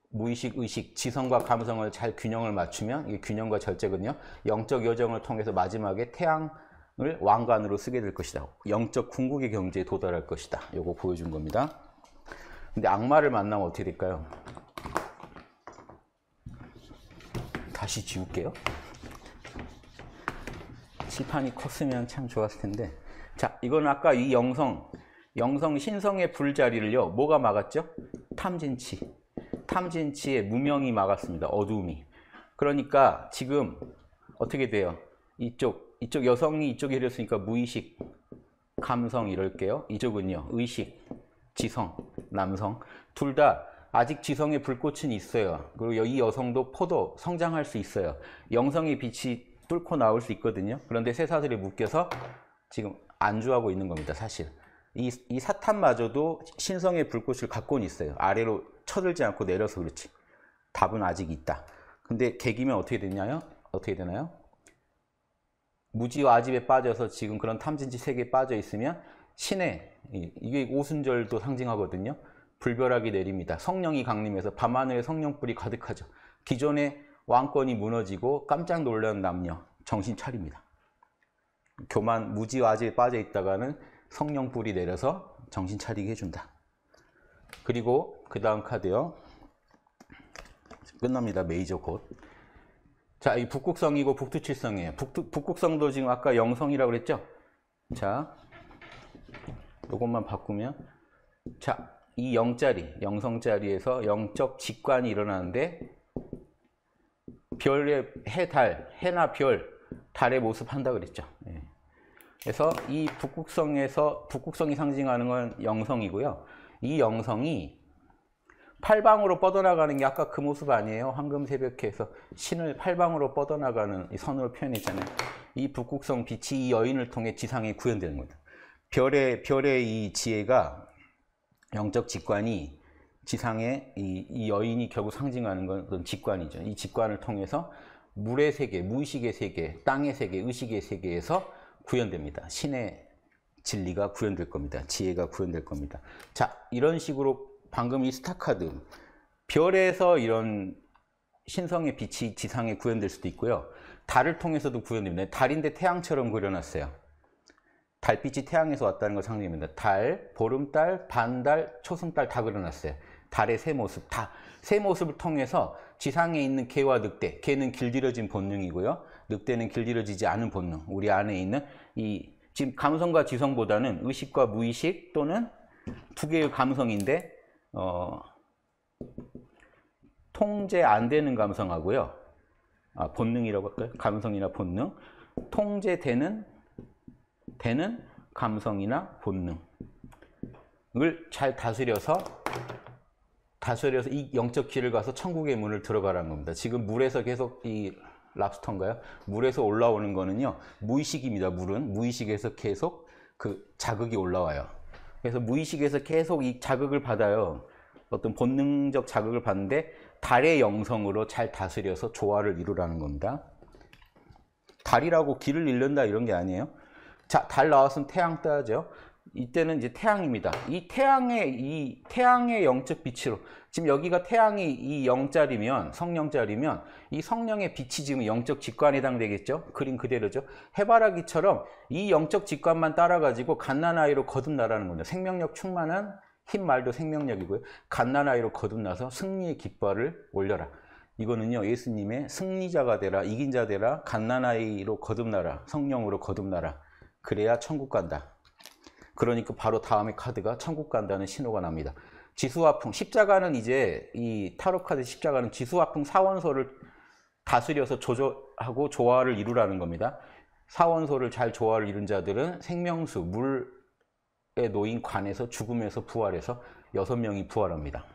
무의식, 의식, 지성과 감성을 잘 균형을 맞추면 이 균형과 절제거든요. 영적 여정을 통해서 마지막에 태양을 왕관으로 쓰게 될 것이다. 영적 궁극의 경지에 도달할 것이다. 요거 보여준 겁니다. 근데 악마를 만나면 어떻게 될까요? 다시 지울게요. 칠판이 컸으면 참 좋았을 텐데. 자, 이건 아까 이 영성, 영성 신성의 불자리를요, 뭐가 막았죠? 탐진치. 탐진치의 무명이 막았습니다. 어두움이. 그러니까 지금 어떻게 돼요? 이쪽, 이쪽 여성이 이쪽에 이랬으니까 무의식, 감성 이럴게요. 이쪽은요, 의식, 지성. 남성 둘 다 아직 지성의 불꽃은 있어요. 그리고 이 여성도 포도 성장할 수 있어요. 영성의 빛이 뚫고 나올 수 있거든요. 그런데 세사들이 묶여서 지금 안주하고 있는 겁니다. 사실 이, 이 사탄마저도 신성의 불꽃을 갖고는 있어요. 아래로 쳐들지 않고 내려서 그렇지. 답은 아직 있다. 근데 개기면 어떻게 되냐요 어떻게 되나요? 무지와 아집에 빠져서 지금 그런 탐진지 세계에 빠져 있으면 신의 이게 오순절도 상징하거든요. 불벼락이 내립니다. 성령이 강림해서 밤하늘에 성령불이 가득하죠. 기존의 왕권이 무너지고 깜짝 놀란 남녀 정신 차립니다. 교만 무지와지에 빠져 있다가는 성령불이 내려서 정신 차리게 해준다. 그리고 그 다음 카드요. 끝납니다. 메이저 곧. 자, 이 북극성이고 북두칠성이에요. 북두, 북극성도 지금 아까 영성이라고 그랬죠? 자, 이것만 바꾸면 자, 이 0짜리, 0성짜리에서 영적 직관이 일어나는데 별의 해, 달, 해나 별, 달의 모습 한다 그랬죠. 예. 그래서 이 북극성에서 북극성이 상징하는 건 영성이고요. 이 영성이 팔방으로 뻗어나가는 게 아까 그 모습 아니에요? 황금 새벽해에서 신을 팔방으로 뻗어나가는 선으로 표현했잖아요. 이 북극성 빛이 이 여인을 통해 지상에 구현되는 거죠 별의 별의 이 지혜가 영적 직관이 지상에 이, 이 여인이 결국 상징하는 건 그런 직관이죠. 이 직관을 통해서 물의 세계, 무의식의 세계, 땅의 세계, 의식의 세계에서 구현됩니다. 신의 진리가 구현될 겁니다. 지혜가 구현될 겁니다. 자, 이런 식으로 방금 이 스타카드 별에서 이런 신성의 빛이 지상에 구현될 수도 있고요. 달을 통해서도 구현됩니다. 달인데 태양처럼 그려놨어요. 달빛이 태양에서 왔다는 걸 상징합니다. 달, 보름달, 반달, 초승달 다 그려놨어요. 달의 세 모습 다세 모습을 통해서 지상에 있는 개와 늑대 개는 길들여진 본능이고요 늑대는 길들여지지 않은 본능 우리 안에 있는 이 지금 감성과 지성보다는 의식과 무의식 또는 두 개의 감성인데 어, 통제 안 되는 감성하고요 아, 본능이라고 할까요 감성이나 본능 통제되는 되는 감성이나 본능을 잘 다스려서 다스려서 이 영적 길을 가서 천국의 문을 들어가라는 겁니다. 지금 물에서 계속 이 랍스터인가요? 물에서 올라오는 거는요 무의식입니다. 물은 무의식에서 계속 그 자극이 올라와요. 그래서 무의식에서 계속 이 자극을 받아요. 어떤 본능적 자극을 받는데 달의 영성으로 잘 다스려서 조화를 이루라는 겁니다. 달이라고 길을 잃는다 이런 게 아니에요. 자, 달 나왔으면 태양 떠야죠. 이때는 이제 태양입니다. 이 태양의 이 태양의 영적 빛으로 지금 여기가 태양이 이 영자리면 성령자리면 이 성령의 빛이 지금 영적 직관에 해당되겠죠. 그림 그대로죠. 해바라기처럼 이 영적 직관만 따라가지고 갓난아이로 거듭나라는 겁니다. 생명력 충만한 흰 말도 생명력이고요. 갓난아이로 거듭나서 승리의 깃발을 올려라. 이거는요 예수님의 승리자가 되라 이긴 자 되라 갓난아이로 거듭나라 성령으로 거듭나라 그래야 천국 간다. 그러니까 바로 다음에 카드가 천국 간다는 신호가 납니다. 지수화풍, 십자가는 이제 이 타로카드 십자가는 지수화풍 사원소를 다스려서 조절하고 조화를 이루라는 겁니다. 사원소를 잘 조화를 이룬 자들은 생명수, 물에 놓인 관에서 죽음에서 부활해서 여섯 명이 부활합니다.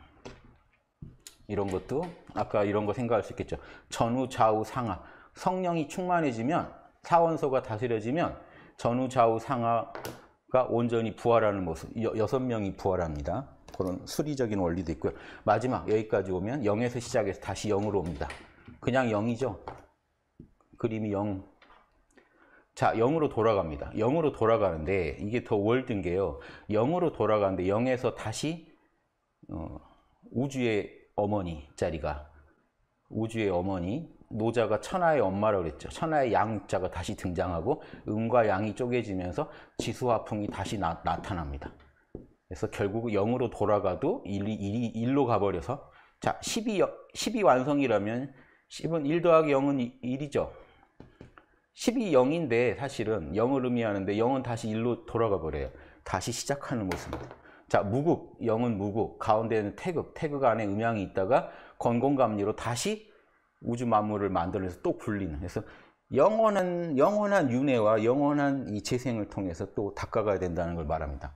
이런 것도 아까 이런 거 생각할 수 있겠죠. 전후, 좌우, 상하. 성령이 충만해지면 사원소가 다스려지면 전후 좌우 상하가 온전히 부활하는 모습 여섯 명이 부활합니다. 그런 수리적인 원리도 있고요. 마지막 여기까지 오면 0에서 시작해서 다시 0으로 옵니다. 그냥 0이죠. 그림이 0. 자, 0으로 돌아갑니다. 0으로 돌아가는데 이게 더 월든 게요. 0으로 돌아가는데 0에서 다시 어, 우주의 어머니 자리가 우주의 어머니 노자가 천하의 엄마라고 그랬죠. 천하의 양자가 다시 등장하고 음과 양이 쪼개지면서 지수화풍이 다시 나, 타납니다 그래서 결국 영으로 돌아가도 일 1, 1로 가버려서 자 12, 12 완성이라면 10은 일 더하기 영은일이죠 10이 0인데 사실은 영을 의미하는데 영은 다시 일로 돌아가 버려요. 다시 시작하는 모습입니다. 자 무극, 영은 무극, 가운데는 태극, 태극 안에 음양이 있다가 건공감리로 다시 우주 만물을 만들어서 또 굴리는 그래서 영원한 영원한 윤회와 영원한 이 재생을 통해서 또 닦아가야 된다는 걸 말합니다.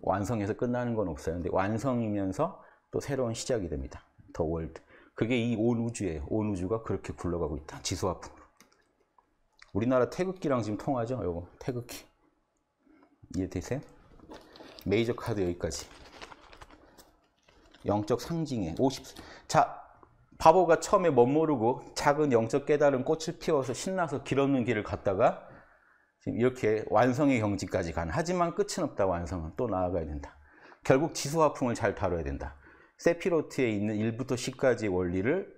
완성해서 끝나는 건 없어요. 근데 완성이면서 또 새로운 시작이 됩니다. 더 월드. 그게 이 온 우주예요. 온 우주가 그렇게 굴러가고 있다. 지수화풍으로. 우리나라 태극기랑 지금 통하죠? 요거 태극기. 이해되세요? 메이저 카드 여기까지. 영적 상징에 50. 자, 바보가 처음에 멋모르고 작은 영적 깨달은 꽃을 피워서 신나서 길 없는 길을 갔다가 지금 이렇게 완성의 경지까지 간. 하지만 끝은 없다, 완성은. 또 나아가야 된다. 결국 지수화풍을 잘 다뤄야 된다. 세피로트에 있는 1부터 10까지의 원리를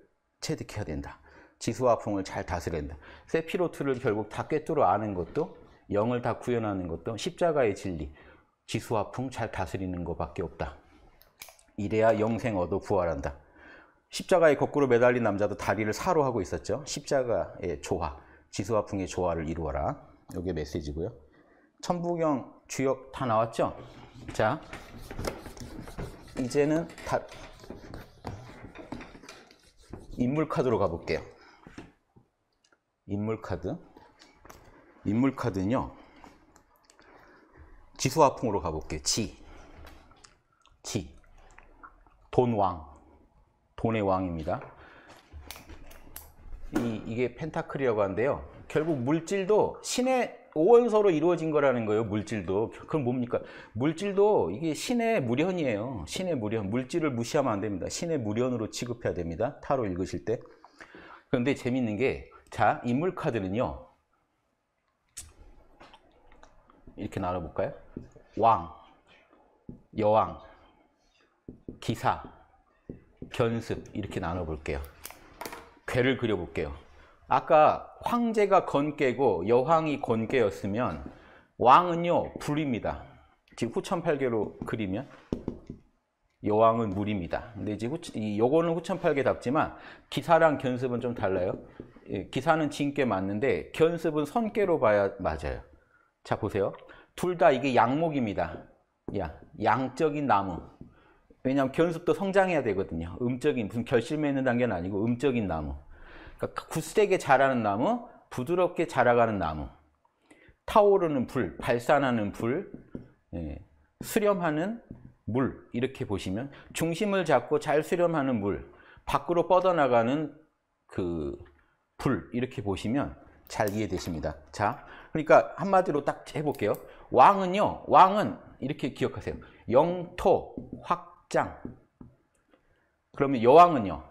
체득해야 된다. 지수화풍을 잘 다스려야 된다. 세피로트를 결국 다 꿰뚫어 아는 것도 영을 다 구현하는 것도 십자가의 진리, 지수화풍 잘 다스리는 것밖에 없다. 이래야 영생 얻어 부활한다. 십자가에 거꾸로 매달린 남자도 다리를 사로 하고 있었죠. 십자가의 조화, 지수와 풍의 조화를 이루어라. 이게 메시지고요. 천부경 주역 다 나왔죠? 자, 이제는 다 인물 카드로 가볼게요. 인물 카드. 인물 카드는요. 지수화풍으로 가볼게요. 지. 지. 돈왕. 돈의 왕입니다. 이, 이게 펜타클이라고 하는데요. 결국 물질도 신의 오원서로 이루어진 거라는 거예요. 물질도. 그럼 뭡니까? 물질도 이게 신의 무련이에요. 신의 무련. 물질을 무시하면 안 됩니다. 신의 무련으로 취급해야 됩니다. 타로 읽으실 때. 그런데 재밌는 게, 자, 인물 카드는요. 이렇게 나눠볼까요? 왕, 여왕, 기사, 견습 이렇게 나눠볼게요. 괴를 그려볼게요. 아까 황제가 건깨고 여왕이 건깨였으면 왕은요 불입니다. 지금 후천팔계로 그리면 여왕은 물입니다. 근데 이제 후, 요거는 후천팔계답지만 기사랑 견습은 좀 달라요. 예, 기사는 진께 맞는데 견습은 선깨로 봐야 맞아요. 자 보세요. 둘 다 이게 양목입니다. 야, 양적인 나무. 왜냐하면 견습도 성장해야 되거든요. 음적인 무슨 결실 맺는 단계는 아니고 음적인 나무. 그러니까 굳세게 자라는 나무, 부드럽게 자라가는 나무. 타오르는 불, 발산하는 불, 예, 수렴하는 물 이렇게 보시면 중심을 잡고 잘 수렴하는 물, 밖으로 뻗어나가는 그불 이렇게 보시면 잘 이해되십니다. 자, 그러니까 한마디로 딱 해볼게요. 왕은요, 왕은 이렇게 기억하세요. 영토, 확, 악장. 그러면 여왕은요.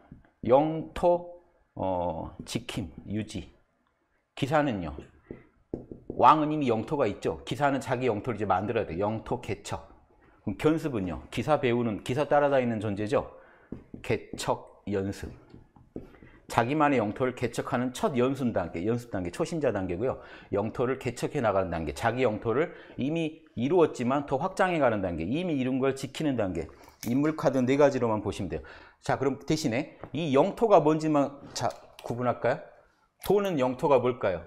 영토 어, 지킴, 유지. 기사는요. 왕은 이미 영토가 있죠. 기사는 자기 영토를 이제 만들어야 돼. 영토 개척. 그럼 견습은요. 기사 배우는 기사 따라다니는 존재죠. 개척 연습. 자기만의 영토를 개척하는 첫 연습 단계, 연습 단계, 초심자 단계고요. 영토를 개척해 나가는 단계, 자기 영토를 이미 이루었지만 더 확장해 가는 단계, 이미 이룬 걸 지키는 단계. 인물 카드 네 가지로만 보시면 돼요. 자, 그럼 대신에 이 영토가 뭔지만 자, 구분할까요? 돈은 영토가 뭘까요?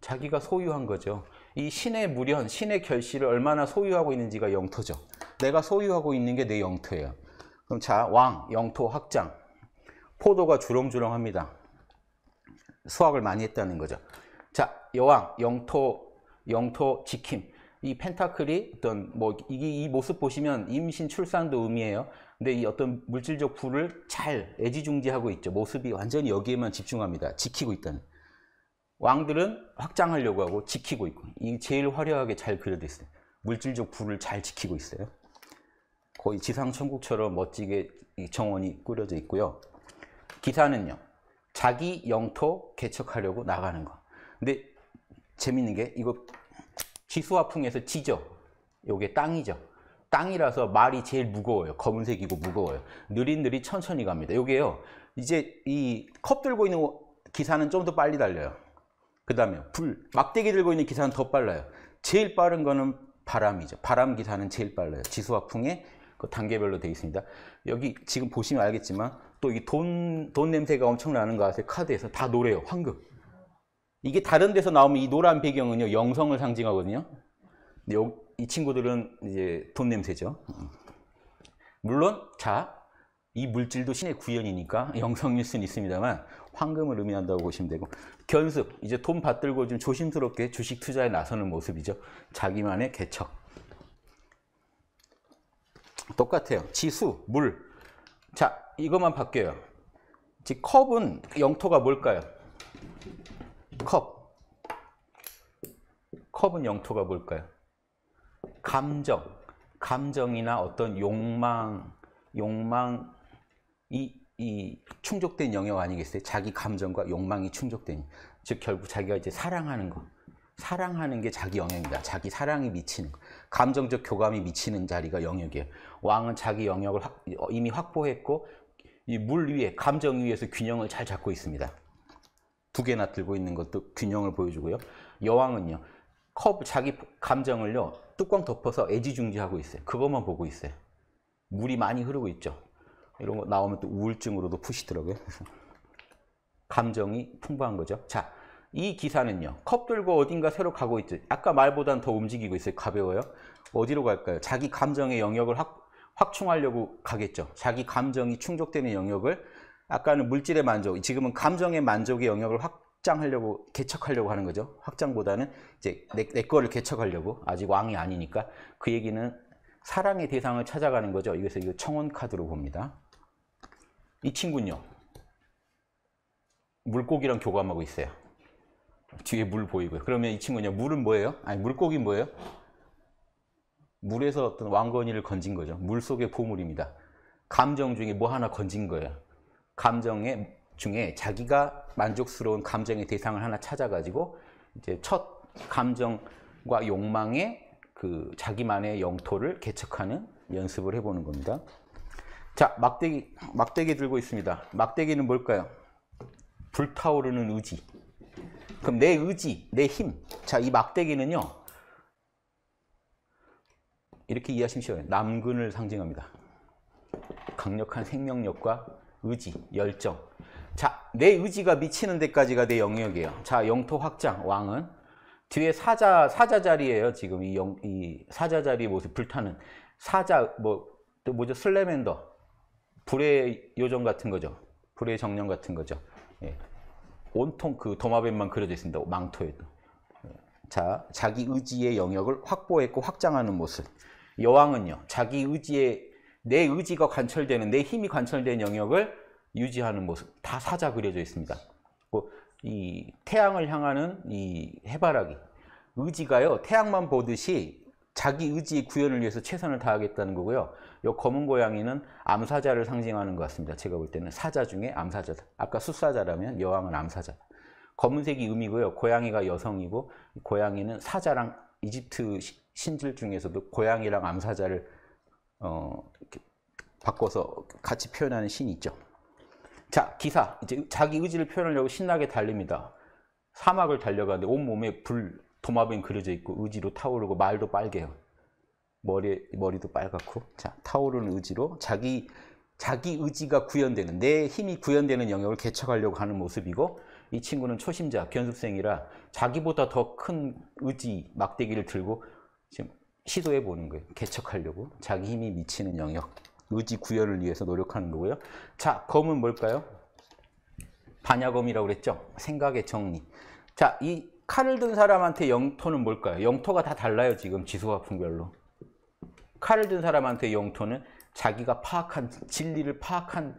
자기가 소유한 거죠. 이 신의 물현, 신의 결실을 얼마나 소유하고 있는지가 영토죠. 내가 소유하고 있는 게 내 영토예요. 그럼 자, 왕, 영토, 확장. 포도가 주렁주렁합니다. 수확을 많이 했다는 거죠. 자, 여왕, 영토, 영토 지킴. 이 펜타클이 어떤 뭐 이, 이 모습 보시면 임신 출산도 의미해요. 근데 이 어떤 물질적 부를 잘 애지중지하고 있죠. 모습이 완전히 여기에만 집중합니다. 지키고 있다는. 왕들은 확장하려고 하고 지키고 있고 이 제일 화려하게 잘 그려져 있어요. 물질적 부를 잘 지키고 있어요. 거의 지상천국처럼 멋지게 이 정원이 꾸려져 있고요. 기사는요. 자기 영토 개척하려고 나가는 거. 근데 재밌는 게 이거 지수화풍에서 지죠. 요게 땅이죠. 땅이라서 말이 제일 무거워요. 검은색이고 무거워요. 느릿느릿 천천히 갑니다. 요게요. 이제 이 컵 들고 있는 기사는 좀 더 빨리 달려요. 그 다음에 불, 막대기 들고 있는 기사는 더 빨라요. 제일 빠른 거는 바람이죠. 바람 기사는 제일 빨라요. 지수화풍에 그 단계별로 되어 있습니다. 여기 지금 보시면 알겠지만 또 이 돈 돈 냄새가 엄청 나는 것같아요 카드에서 다 노래요. 황금. 이게 다른 데서 나오면 이 노란 배경은요, 영성을 상징하거든요. 요, 이 친구들은 이제 돈 냄새죠. 물론, 자, 이 물질도 신의 구현이니까 영성일 수는 있습니다만 황금을 의미한다고 보시면 되고 견습, 이제 돈 받들고 좀 조심스럽게 주식 투자에 나서는 모습이죠. 자기만의 개척. 똑같아요. 지수, 물. 자, 이것만 바뀌어요. 즉, 컵은 영토가 뭘까요? 컵. 컵은 영토가 뭘까요? 감정. 감정이나 어떤 욕망, 욕망이 이 충족된 영역 아니겠어요? 자기 감정과 욕망이 충족된. 즉, 결국 자기가 이제 사랑하는 거. 사랑하는 게 자기 영역이다. 자기 사랑이 미치는 거. 감정적 교감이 미치는 자리가 영역이에요. 왕은 자기 영역을 확, 이미 확보했고, 이 물 위에, 감정 위에서 균형을 잘 잡고 있습니다. 두 개나 들고 있는 것도 균형을 보여주고요. 여왕은요. 컵 자기 감정을요. 뚜껑 덮어서 애지중지하고 있어요. 그것만 보고 있어요. 물이 많이 흐르고 있죠. 이런 거 나오면 또 우울증으로도 푸시더라고요. 감정이 풍부한 거죠. 자, 이 기사는요. 컵 들고 어딘가 새로 가고 있죠. 아까 말보다는더 움직이고 있어요. 가벼워요. 어디로 갈까요? 자기 감정의 영역을 확, 확충하려고 가겠죠. 자기 감정이 충족되는 영역을 아까는 물질의 만족, 지금은 감정의 만족의 영역을 확장하려고 개척하려고 하는 거죠. 확장보다는 이제 내, 내 거를 개척하려고 아직 왕이 아니니까 그 얘기는 사랑의 대상을 찾아가는 거죠. 이것을 이거 청원 카드로 봅니다. 이 친구는요. 물고기랑 교감하고 있어요. 뒤에 물 보이고요. 그러면 이 친구는 물은 뭐예요? 아니 물고기 는 뭐예요? 물에서 어떤 왕건이를 건진 거죠. 물 속의 보물입니다. 감정 중에 뭐 하나 건진 거예요. 감정의 중에 자기가 만족스러운 감정의 대상을 하나 찾아가지고 이제 첫 감정과 욕망의 그 자기만의 영토를 개척하는 연습을 해보는 겁니다. 자, 막대기, 막대기 들고 있습니다. 막대기는 뭘까요? 불타오르는 의지. 그럼 내 의지, 내 힘. 자, 이 막대기는요. 이렇게 이해하시면 쉬워요. 남근을 상징합니다. 강력한 생명력과 의지, 열정. 자, 내 의지가 미치는 데까지가 내 영역이에요. 자, 영토 확장, 왕은. 뒤에 사자, 사자 자리에요 지금 이, 영, 이 사자 자리 모습 불타는. 사자, 뭐, 또 뭐죠? 슬레맨더. 불의 요정 같은 거죠. 불의 정령 같은 거죠. 예. 온통 그 도마뱀만 그려져 있습니다. 망토에도. 예. 자, 자기 의지의 영역을 확보했고 확장하는 모습. 여왕은요. 자기 의지의 내 의지가 관철되는 내 힘이 관철된 영역을 유지하는 모습 다 사자 그려져 있습니다. 뭐, 이 태양을 향하는 이 해바라기 의지가요 태양만 보듯이 자기 의지 구현을 위해서 최선을 다하겠다는 거고요. 이 검은 고양이는 암사자를 상징하는 것 같습니다. 제가 볼 때는 사자 중에 암사자다. 아까 숫사자라면 여왕은 암사자. 검은색이 음이고요. 고양이가 여성이고 고양이는 사자랑 이집트 신들 중에서도 고양이랑 암사자를 어, 바꿔서 같이 표현하는 신이 있죠. 자, 기사. 이제 자기 의지를 표현하려고 신나게 달립니다. 사막을 달려가는데 온몸에 불, 도마뱀 그려져 있고 의지로 타오르고 말도 빨개요. 머리, 머리도 빨갛고. 자, 타오르는 의지로 자기, 자기 의지가 구현되는, 내 힘이 구현되는 영역을 개척하려고 하는 모습이고, 이 친구는 초심자, 견습생이라 자기보다 더 큰 의지, 막대기를 들고 지금 시도해 보는 거예요. 개척하려고. 자기 힘이 미치는 영역. 의지 구현을 위해서 노력하는 거고요. 자, 검은 뭘까요? 반야검이라고 그랬죠? 생각의 정리. 자, 이 칼을 든 사람한테 영토는 뭘까요? 영토가 다 달라요, 지금 지수와 풍별로. 칼을 든 사람한테 영토는 자기가 파악한, 진리를 파악한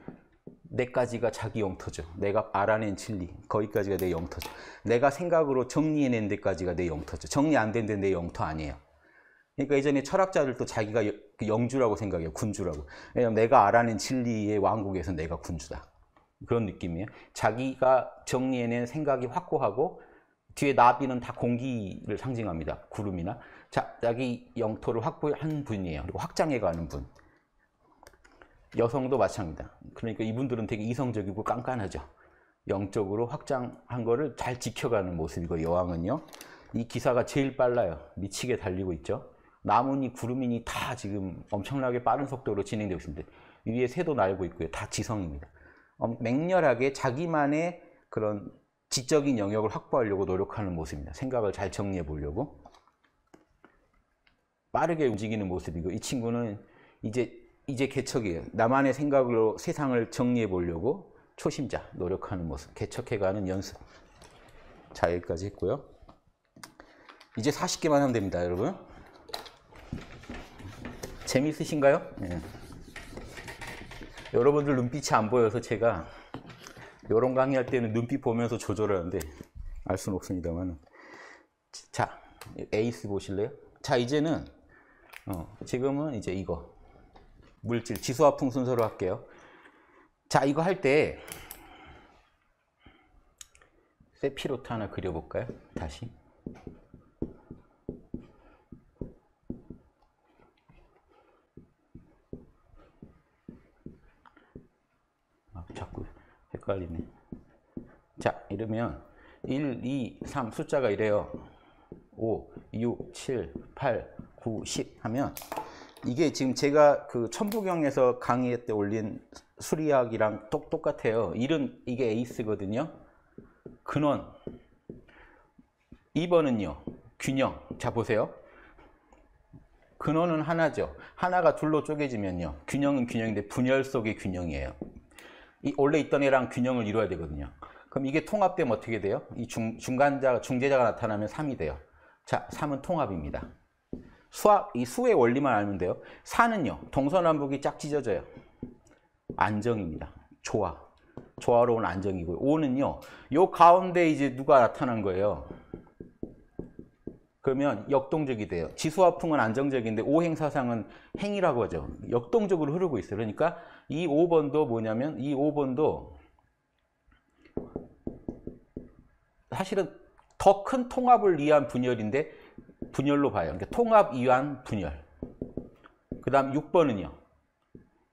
내까지가 자기 영토죠. 내가 알아낸 진리, 거기까지가 내 영토죠. 내가 생각으로 정리해낸 데까지가 내 영토죠. 정리 안 된 데 내 영토 아니에요. 그러니까 예전에 철학자들도 자기가 그 영주라고 생각해요. 군주라고. 왜냐면 내가 알아낸 진리의 왕국에서 내가 군주다. 그런 느낌이에요. 자기가 정리해낸 생각이 확고하고 뒤에 나비는 다 공기를 상징합니다. 구름이나 자, 자기 영토를 확보한 분이에요. 그리고 확장해가는 분. 여성도 마찬가지다. 그러니까 이분들은 되게 이성적이고 깐깐하죠. 영적으로 확장한 거를 잘 지켜가는 모습이고 여왕은요. 이 기사가 제일 빨라요. 미치게 달리고 있죠. 나무니 구름이니 다 지금 엄청나게 빠른 속도로 진행되고 있습니다. 위에 새도 날고 있고요. 다 지성입니다. 맹렬하게 자기만의 그런 지적인 영역을 확보하려고 노력하는 모습입니다. 생각을 잘 정리해 보려고. 빠르게 움직이는 모습이고 이 친구는 이제 이제 개척이에요. 나만의 생각으로 세상을 정리해 보려고 초심자 노력하는 모습, 개척해 가는 연습. 자, 여기까지 했고요. 이제 40개만 하면 됩니다, 여러분. 재미있으신가요? 예. 여러분들 눈빛이 안 보여서 제가 이런 강의할 때는 눈빛 보면서 조절 하는데 알 수는 없습니다만 자 에이스 보실래요? 자 이제는 어, 지금은 이제 이거 물질 지수화풍 순서로 할게요 자 이거 할 때 세피로트 하나 그려볼까요? 다시 헷갈리네. 자, 이러면 1, 2, 3 숫자가 이래요. 5, 6, 7, 8, 9, 10 하면 이게 지금 제가 그 천부경에서 강의 때 올린 수리학이랑 똑, 똑같아요. 일은 이게 에이스거든요. 근원. 2번은요. 균형. 자 보세요. 근원은 하나죠. 하나가 둘로 쪼개지면요. 균형은 균형인데 분열 속의 균형이에요. 이 원래 있던 애랑 균형을 이루어야 되거든요. 그럼 이게 통합되면 어떻게 돼요? 이 중, 중간자, 중재자가 나타나면 3이 돼요. 자, 3은 통합입니다. 수학, 이 수의 원리만 알면 돼요. 4는요, 동서남북이 쫙 찢어져요. 안정입니다. 조화. 조화로운 안정이고요. 5는요, 요 가운데 이제 누가 나타난 거예요. 그러면 역동적이 돼요. 지수화풍은 안정적인데 오행사상은 행이라고 하죠. 역동적으로 흐르고 있어요. 그러니까 이 5번도 뭐냐면 이 5번도 사실은 더 큰 통합을 위한 분열인데 분열로 봐요. 그러니까 통합 위한 분열. 그 다음 6번은요.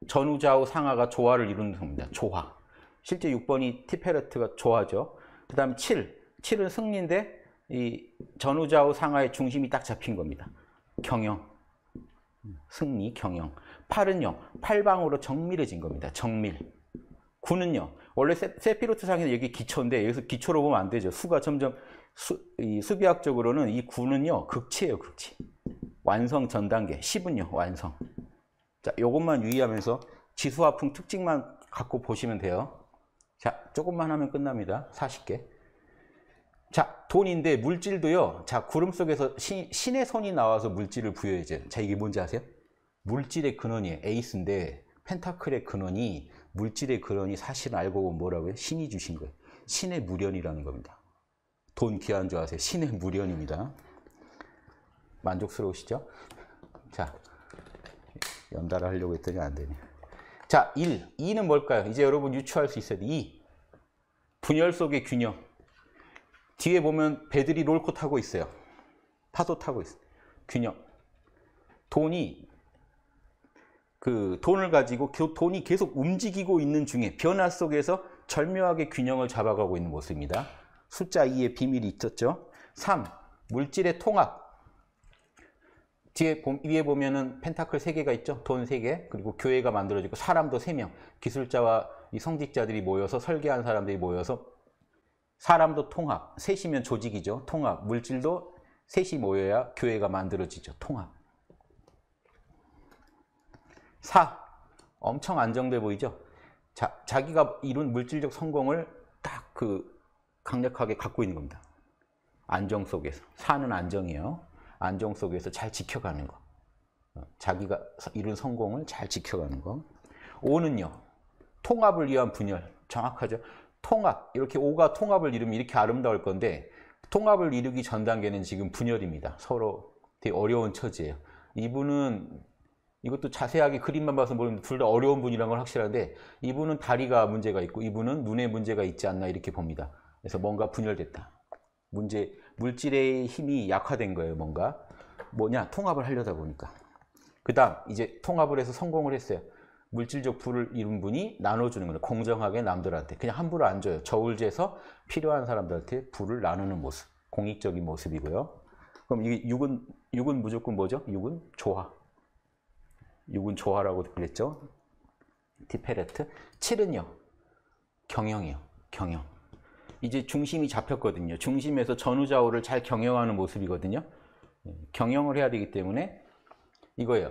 전우좌우 상하가 조화를 이루는 겁니다. 조화. 실제 6번이 티페르트가 조화죠. 그 다음 7. 7은 승리인데 이 전후좌우 상하의 중심이 딱 잡힌 겁니다. 경영. 승리, 경영. 팔은 요 팔방으로 정밀해진 겁니다. 정밀. 9는 요 원래 세, 피로트 상에서 여기 기초인데 여기서 기초로 보면 안 되죠. 수가 점점 수, 이 수비학적으로는 이 9는요. 극치예요, 극치. 완성 전 단계. 10은요, 완성. 자, 이것만 유의하면서 지수화풍 특징만 갖고 보시면 돼요. 자, 조금만 하면 끝납니다. 40개. 자, 돈인데 물질도요. 자, 구름 속에서 신, 신의 손이 나와서 물질을 부여해줘요. 자, 이게 뭔지 아세요? 물질의 근원이에요. 에이스인데 펜타클의 근원이 물질의 근원이 사실 알고 보면 뭐라고요? 신이 주신 거예요. 신의 무련이라는 겁니다. 돈 귀한 줄 아세요? 신의 무련입니다. 만족스러우시죠? 자, 연달아 하려고 했더니 안 되네. 자, 1. 2는 뭘까요? 이제 여러분 유추할 수 있어요. 야 2. 분열 속의 균형. 뒤에 보면 배들이 롤코 타고 있어요. 파도 타고 있어요. 균형. 돈이 그 돈을 가지고 돈이 계속 움직이고 있는 중에 변화 속에서 절묘하게 균형을 잡아가고 있는 모습입니다. 숫자 2의 비밀이 있었죠. 3. 물질의 통합. 뒤에 위에 보면은 펜타클 3개가 있죠. 돈 3개, 그리고 교회가 만들어지고 사람도 3명, 기술자와 성직자들이 모여서 설계한 사람들이 모여서 사람도 통합, 셋이면 조직이죠. 통합, 물질도 셋이 모여야 교회가 만들어지죠. 통합. 4. 엄청 안정돼 보이죠? 자, 자기가 이룬 물질적 성공을 딱 그 강력하게 갖고 있는 겁니다. 안정 속에서. 사는 안정이에요. 안정 속에서 잘 지켜가는 거. 어, 자기가 이룬 성공을 잘 지켜가는 거. 오는요. 통합을 위한 분열. 정확하죠. 통합, 이렇게 오가 통합을 이루면 이렇게 아름다울 건데 통합을 이루기 전 단계는 지금 분열입니다. 서로 되게 어려운 처지예요. 이분은 이것도 자세하게 그림만 봐서 모르는데 둘 다 어려운 분이란 건 확실한데 이분은 다리가 문제가 있고 이분은 눈에 문제가 있지 않나 이렇게 봅니다. 그래서 뭔가 분열됐다. 문제 물질의 힘이 약화된 거예요. 뭔가 뭐냐 통합을 하려다 보니까 그다음 이제 통합을 해서 성공을 했어요. 물질적 부를 이룬 분이 나눠주는 거예요. 공정하게 남들한테. 그냥 함부로 안 줘요. 저울제에서 필요한 사람들한테 부를 나누는 모습. 공익적인 모습이고요. 그럼 이게 6은, 6은 무조건 뭐죠? 6은 조화. 6은 조화라고 그랬죠. 디페레트. 7은요. 경영이요. 경영. 이제 중심이 잡혔거든요. 중심에서 전후좌우를 잘 경영하는 모습이거든요. 예, 경영을 해야 되기 때문에 이거예요.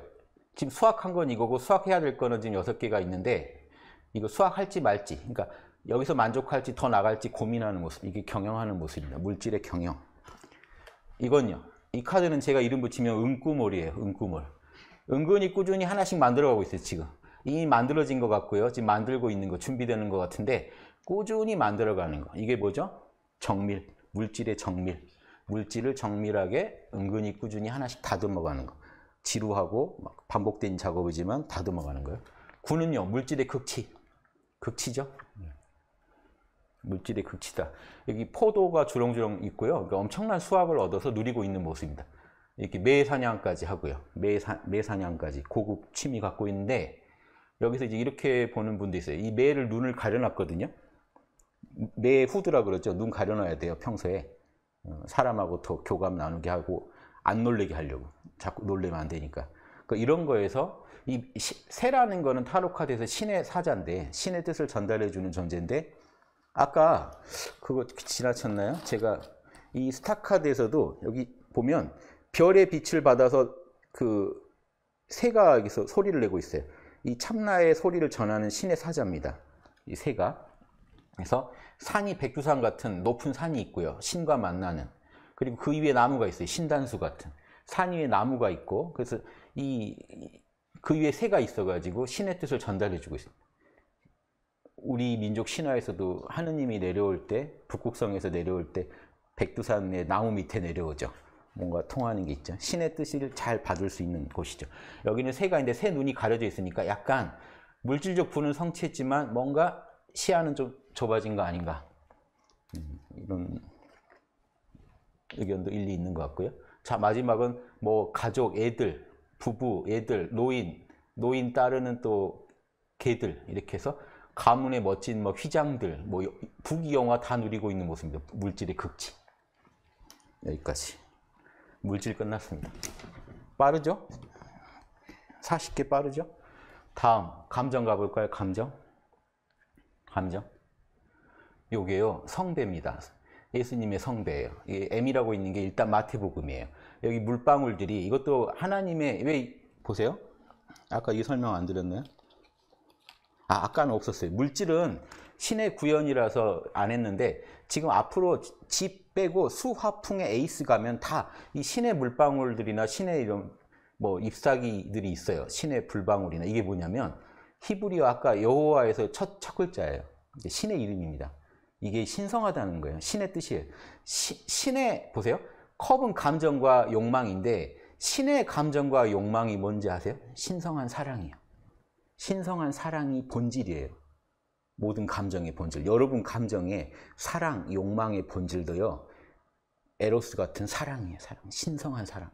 지금 수학한 건 이거고 수학해야 될 거는 지금 여섯 개가 있는데 이거 수학할지 말지 그러니까 여기서 만족할지 더 나갈지 고민하는 모습 이게 경영하는 모습입니다. 물질의 경영 이건요 이 카드는 제가 이름 붙이면 은꾸몰이에요. 은꾸몰 은근히 꾸준히 하나씩 만들어가고 있어요. 지금 이미 만들어진 것 같고요. 지금 만들고 있는 거 준비되는 것 같은데 꾸준히 만들어가는 거 이게 뭐죠? 정밀 물질의 정밀 물질을 정밀하게 은근히 꾸준히 하나씩 다듬어가는 거 지루하고 막 반복된 작업이지만 다듬어가는 거예요. 구는요 물질의 극치, 극치죠. 네. 물질의 극치다. 여기 포도가 주렁주렁 있고요. 그러니까 엄청난 수확을 얻어서 누리고 있는 모습입니다. 이렇게 매사냥까지 하고요. 매사, 매사냥까지 고급 취미 갖고 있는데 여기서 이제 이렇게 보는 분도 있어요. 이 매를 눈을 가려놨거든요. 매 후드라 그러죠. 눈 가려놔야 돼요. 평소에 어, 사람하고 더 교감 나누게 하고 안 놀래게 하려고 자꾸 놀래면 안 되니까 그러니까 이런 거에서 이 새라는 거는 타로 카드에서 신의 사자인데 신의 뜻을 전달해 주는 존재인데 아까 그거 지나쳤나요? 제가 이 스타 카드에서도 여기 보면 별의 빛을 받아서 그 새가 여기서 소리를 내고 있어요. 이 참나의 소리를 전하는 신의 사자입니다. 이 새가 그래서 산이 백두산 같은 높은 산이 있고요. 신과 만나는 그리고 그 위에 나무가 있어요. 신단수 같은. 산 위에 나무가 있고 그래서 이 그 위에 새가 있어가지고 신의 뜻을 전달해주고 있습니다. 우리 민족 신화에서도 하느님이 내려올 때 북극성에서 내려올 때 백두산의 나무 밑에 내려오죠. 뭔가 통하는 게 있죠. 신의 뜻을 잘 받을 수 있는 곳이죠. 여기는 새가 있는데 새 눈이 가려져 있으니까 약간 물질적 부는 성취했지만 뭔가 시야는 좀 좁아진 거 아닌가 음, 이런 의견도 일리 있는 것 같고요. 자, 마지막은 뭐 가족, 애들, 부부, 애들, 노인, 노인 따르는 또 개들 이렇게 해서 가문의 멋진 뭐 휘장들, 뭐 부귀영화 다 누리고 있는 모습입니다. 물질의 극치. 여기까지. 물질 끝났습니다. 빠르죠? 40개 빠르죠? 다음 감정 가볼까요? 감정? 감정? 요게요 성대입니다 예수님의 성배예요. 이 M이라고 있는 게 일단 마태복음이에요. 여기 물방울들이 이것도 하나님의 왜 보세요? 아까 이 설명 안 드렸나요? 아, 아까는 없었어요. 물질은 신의 구현이라서 안 했는데 지금 앞으로 지 빼고 수화풍의 에이스 가면 다 이 신의 물방울들이나 신의 이런 뭐 잎사귀들이 있어요. 신의 불방울이나 이게 뭐냐면 히브리어 아까 여호와에서 첫 첫 글자예요. 신의 이름입니다. 이게 신성하다는 거예요. 신의 뜻이에요. 시, 신의 보세요. 컵은 감정과 욕망인데 신의 감정과 욕망이 뭔지 아세요? 신성한 사랑이에요. 신성한 사랑이 본질이에요. 모든 감정의 본질. 여러분 감정의 사랑, 욕망의 본질도요. 에로스 같은 사랑이에요. 사랑. 신성한 사랑.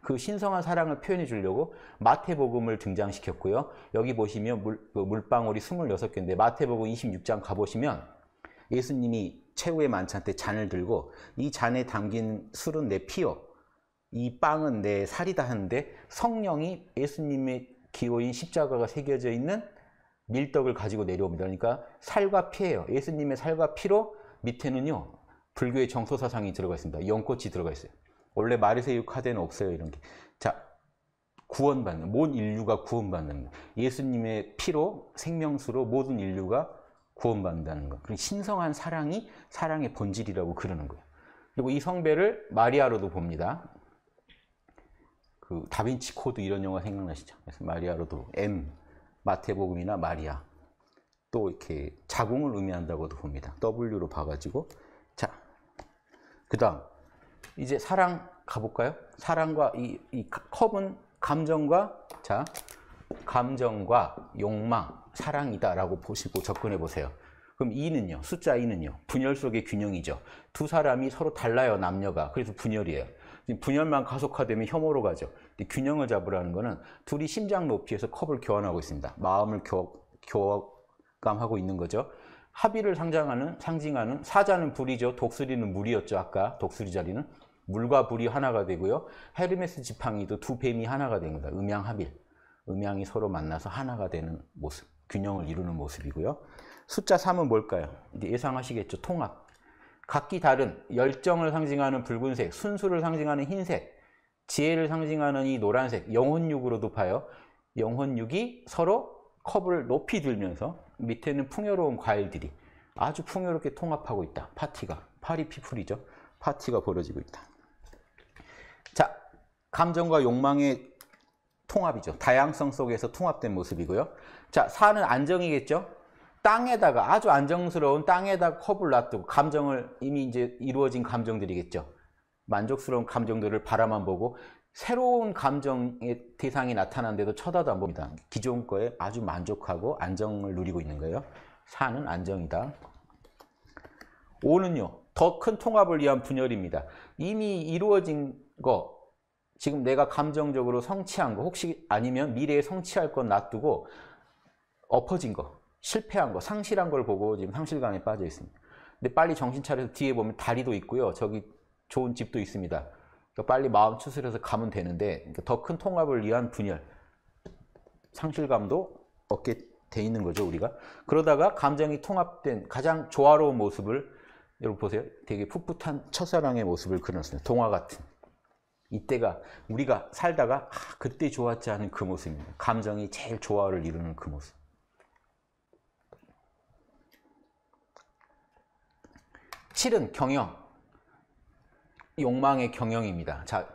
그 신성한 사랑을 표현해 주려고 마태복음을 등장시켰고요. 여기 보시면 물, 그 물방울이 26개인데 마태복음 26장 가보시면 예수님이 최후의 만찬 때 잔을 들고 이 잔에 담긴 술은 내 피요 이 빵은 내 살이다 하는데 성령이 예수님의 기호인 십자가가 새겨져 있는 밀떡을 가지고 내려옵니다. 그러니까 살과 피예요. 예수님의 살과 피로 밑에는요 불교의 정소 사상이 들어가 있습니다. 연꽃이 들어가 있어요. 원래 마르세유카드에는 없어요 이런 게. 자 구원받는 모든 인류가 구원받는 예수님의 피로 생명수로 모든 인류가 구원받는다는 것. 그리 신성한 사랑이 사랑의 본질이라고 그러는 거예요. 그리고 이 성배를 마리아로도 봅니다. 그 다빈치 코드 이런 영화 생각나시죠? 그래서 마리아로도 M 마태복음이나 마리아 또 이렇게 자궁을 의미한다고도 봅니다. W로 봐가지고 자 그다음 이제 사랑 가볼까요? 사랑과 이, 이 컵은 감정과 자 감정과 욕망, 사랑이다라고 보시고 접근해 보세요. 그럼 2는요. 숫자 2는요. 분열 속의 균형이죠. 두 사람이 서로 달라요. 남녀가. 그래서 분열이에요. 분열만 가속화되면 혐오로 가죠. 균형을 잡으라는 거는 둘이 심장 높이에서 컵을 교환하고 있습니다. 마음을 교, 교감하고 있는 거죠. 합의를 상장하는, 상징하는 사자는 불이죠. 독수리는 물이었죠. 아까 독수리 자리는. 물과 불이 하나가 되고요. 헤르메스 지팡이도 두 뱀이 하나가 됩니다. 음양합일. 음양이 서로 만나서 하나가 되는 모습, 균형을 이루는 모습이고요. 숫자 3은 뭘까요? 예상하시겠죠. 통합. 각기 다른 열정을 상징하는 붉은색, 순수를 상징하는 흰색, 지혜를 상징하는 이 노란색, 영혼육으로 도파요. 영혼육이 서로 컵을 높이 들면서 밑에는 풍요로운 과일들이 아주 풍요롭게 통합하고 있다. 파티가. 파리피플이죠. 파티가 벌어지고 있다. 자, 감정과 욕망의 통합이죠. 다양성 속에서 통합된 모습이고요. 자, 사는 안정이겠죠? 땅에다가 아주 안정스러운 땅에다가 컵을 놔두고 감정을 이미 이제 이루어진 감정들이겠죠. 만족스러운 감정들을 바라만 보고 새로운 감정의 대상이 나타난데도 쳐다도 안 봅니다. 기존 거에 아주 만족하고 안정을 누리고 있는 거예요. 사는 안정이다. 오는요. 더 큰 통합을 위한 분열입니다. 이미 이루어진 거 지금 내가 감정적으로 성취한 거 혹시 아니면 미래에 성취할 건 놔두고 엎어진 거 실패한 거 상실한 걸 보고 지금 상실감에 빠져 있습니다. 근데 빨리 정신 차려서 뒤에 보면 다리도 있고요. 저기 좋은 집도 있습니다. 그러니까 빨리 마음 추스려서 가면 되는데 그러니까 더큰 통합을 위한 분열 상실감도 얻게 돼 있는 거죠 우리가 그러다가 감정이 통합된 가장 조화로운 모습을 여러분 보세요 되게 풋풋한 첫사랑의 모습을 그렸습니다 동화 같은 이때가 우리가 살다가 아, 그때 좋았지 않은 그 모습입니다. 감정이 제일 조화를 이루는 그 모습. 7은 경영, 욕망의 경영입니다. 자,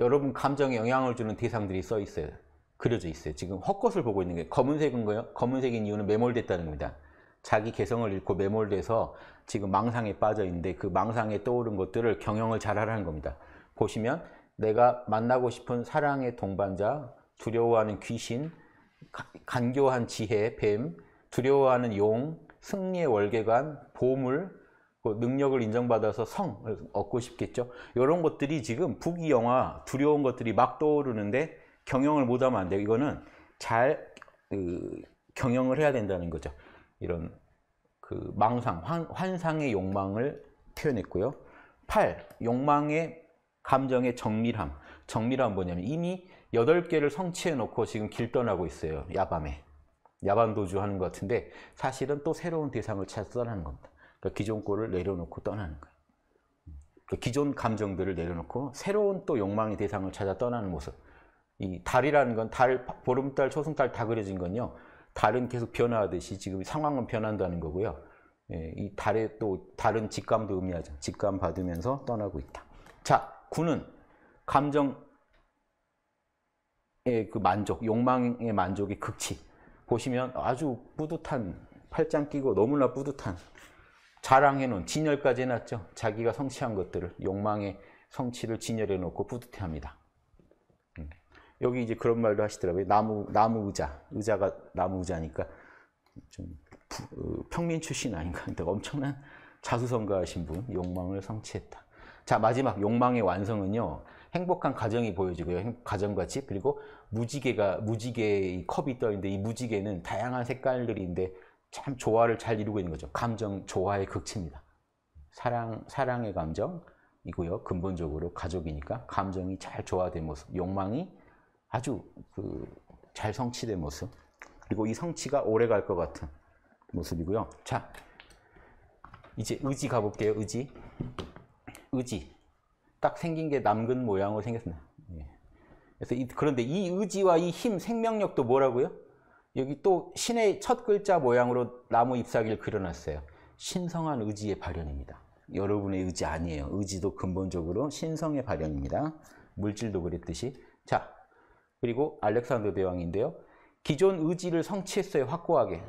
여러분 감정에 영향을 주는 대상들이 써 있어요. 그려져 있어요. 지금 헛것을 보고 있는 게 검은색인 거예요. 검은색인 이유는 매몰됐다는 겁니다. 자기 개성을 잃고 매몰돼서 지금 망상에 빠져 있는데 그 망상에 떠오른 것들을 경영을 잘하라는 겁니다. 보시면 내가 만나고 싶은 사랑의 동반자, 두려워하는 귀신, 간교한 지혜, 뱀, 두려워하는 용, 승리의 월계관, 보물, 그 능력을 인정받아서 성을 얻고 싶겠죠. 이런 것들이 지금 부귀 영화 두려운 것들이 막 떠오르는데 경영을 못하면 안 돼요. 이거는 잘 그, 경영을 해야 된다는 거죠. 이런 그 망상, 환, 상의 욕망을 표현했고요. 8. 욕망의 감정의 정밀함. 정밀함 뭐냐면 이미 8개를 성취해 놓고 지금 길 떠나고 있어요. 야밤에. 야밤 도주하는 것 같은데 사실은 또 새로운 대상을 찾아 떠나는 겁니다. 그러니까 기존 꼴을 내려놓고 떠나는 거예요. 그러니까 기존 감정들을 내려놓고 새로운 또 욕망의 대상을 찾아 떠나는 모습. 이 달이라는 건 달, 보름달, 초승달 다 그려진 건요. 달은 계속 변화하듯이 지금 상황은 변한다는 거고요. 예, 이 달에 또 다른 직감도 의미하죠. 직감 받으면서 떠나고 있다. 자, 구는 감정의 그 만족, 욕망의 만족의 극치. 보시면 아주 뿌듯한 팔짱 끼고 너무나 뿌듯한 자랑해놓은 진열까지 해놨죠. 자기가 성취한 것들을 욕망의 성취를 진열해놓고 뿌듯해합니다. 음. 여기 이제 그런 말도 하시더라고요. 나무 나무 의자 의자가 나무 의자니까 좀 부, 어, 평민 출신 아닌가? 근데 엄청난 자수성가하신 분 욕망을 성취했다. 자, 마지막 욕망의 완성은요. 행복한 가정이 보여지고요. 가정과 집 그리고 무지개가 무지개의 컵이 떠 있는데 이 무지개는 다양한 색깔들인데 참 조화를 잘 이루고 있는 거죠. 감정 조화의 극치입니다. 사랑 사랑의 감정이고요. 근본적으로 가족이니까 감정이 잘 조화된 모습, 욕망이 아주 그 잘 성취된 모습. 그리고 이 성취가 오래 갈 것 같은 모습이고요. 자, 이제 의지 가볼게요. 의지. 의지 딱 생긴 게 남근 모양으로 생겼습니다. 예. 그래서 이, 그런데 이 의지와 이 힘, 생명력도 뭐라고요? 여기 또 신의 첫 글자 모양으로 나무 잎사귀를 그려놨어요. 신성한 의지의 발현입니다. 여러분의 의지 아니에요. 의지도 근본적으로 신성의 발현입니다. 물질도 그랬듯이. 자, 그리고 알렉산더 대왕인데요. 기존 의지를 성취했어요. 확고하게.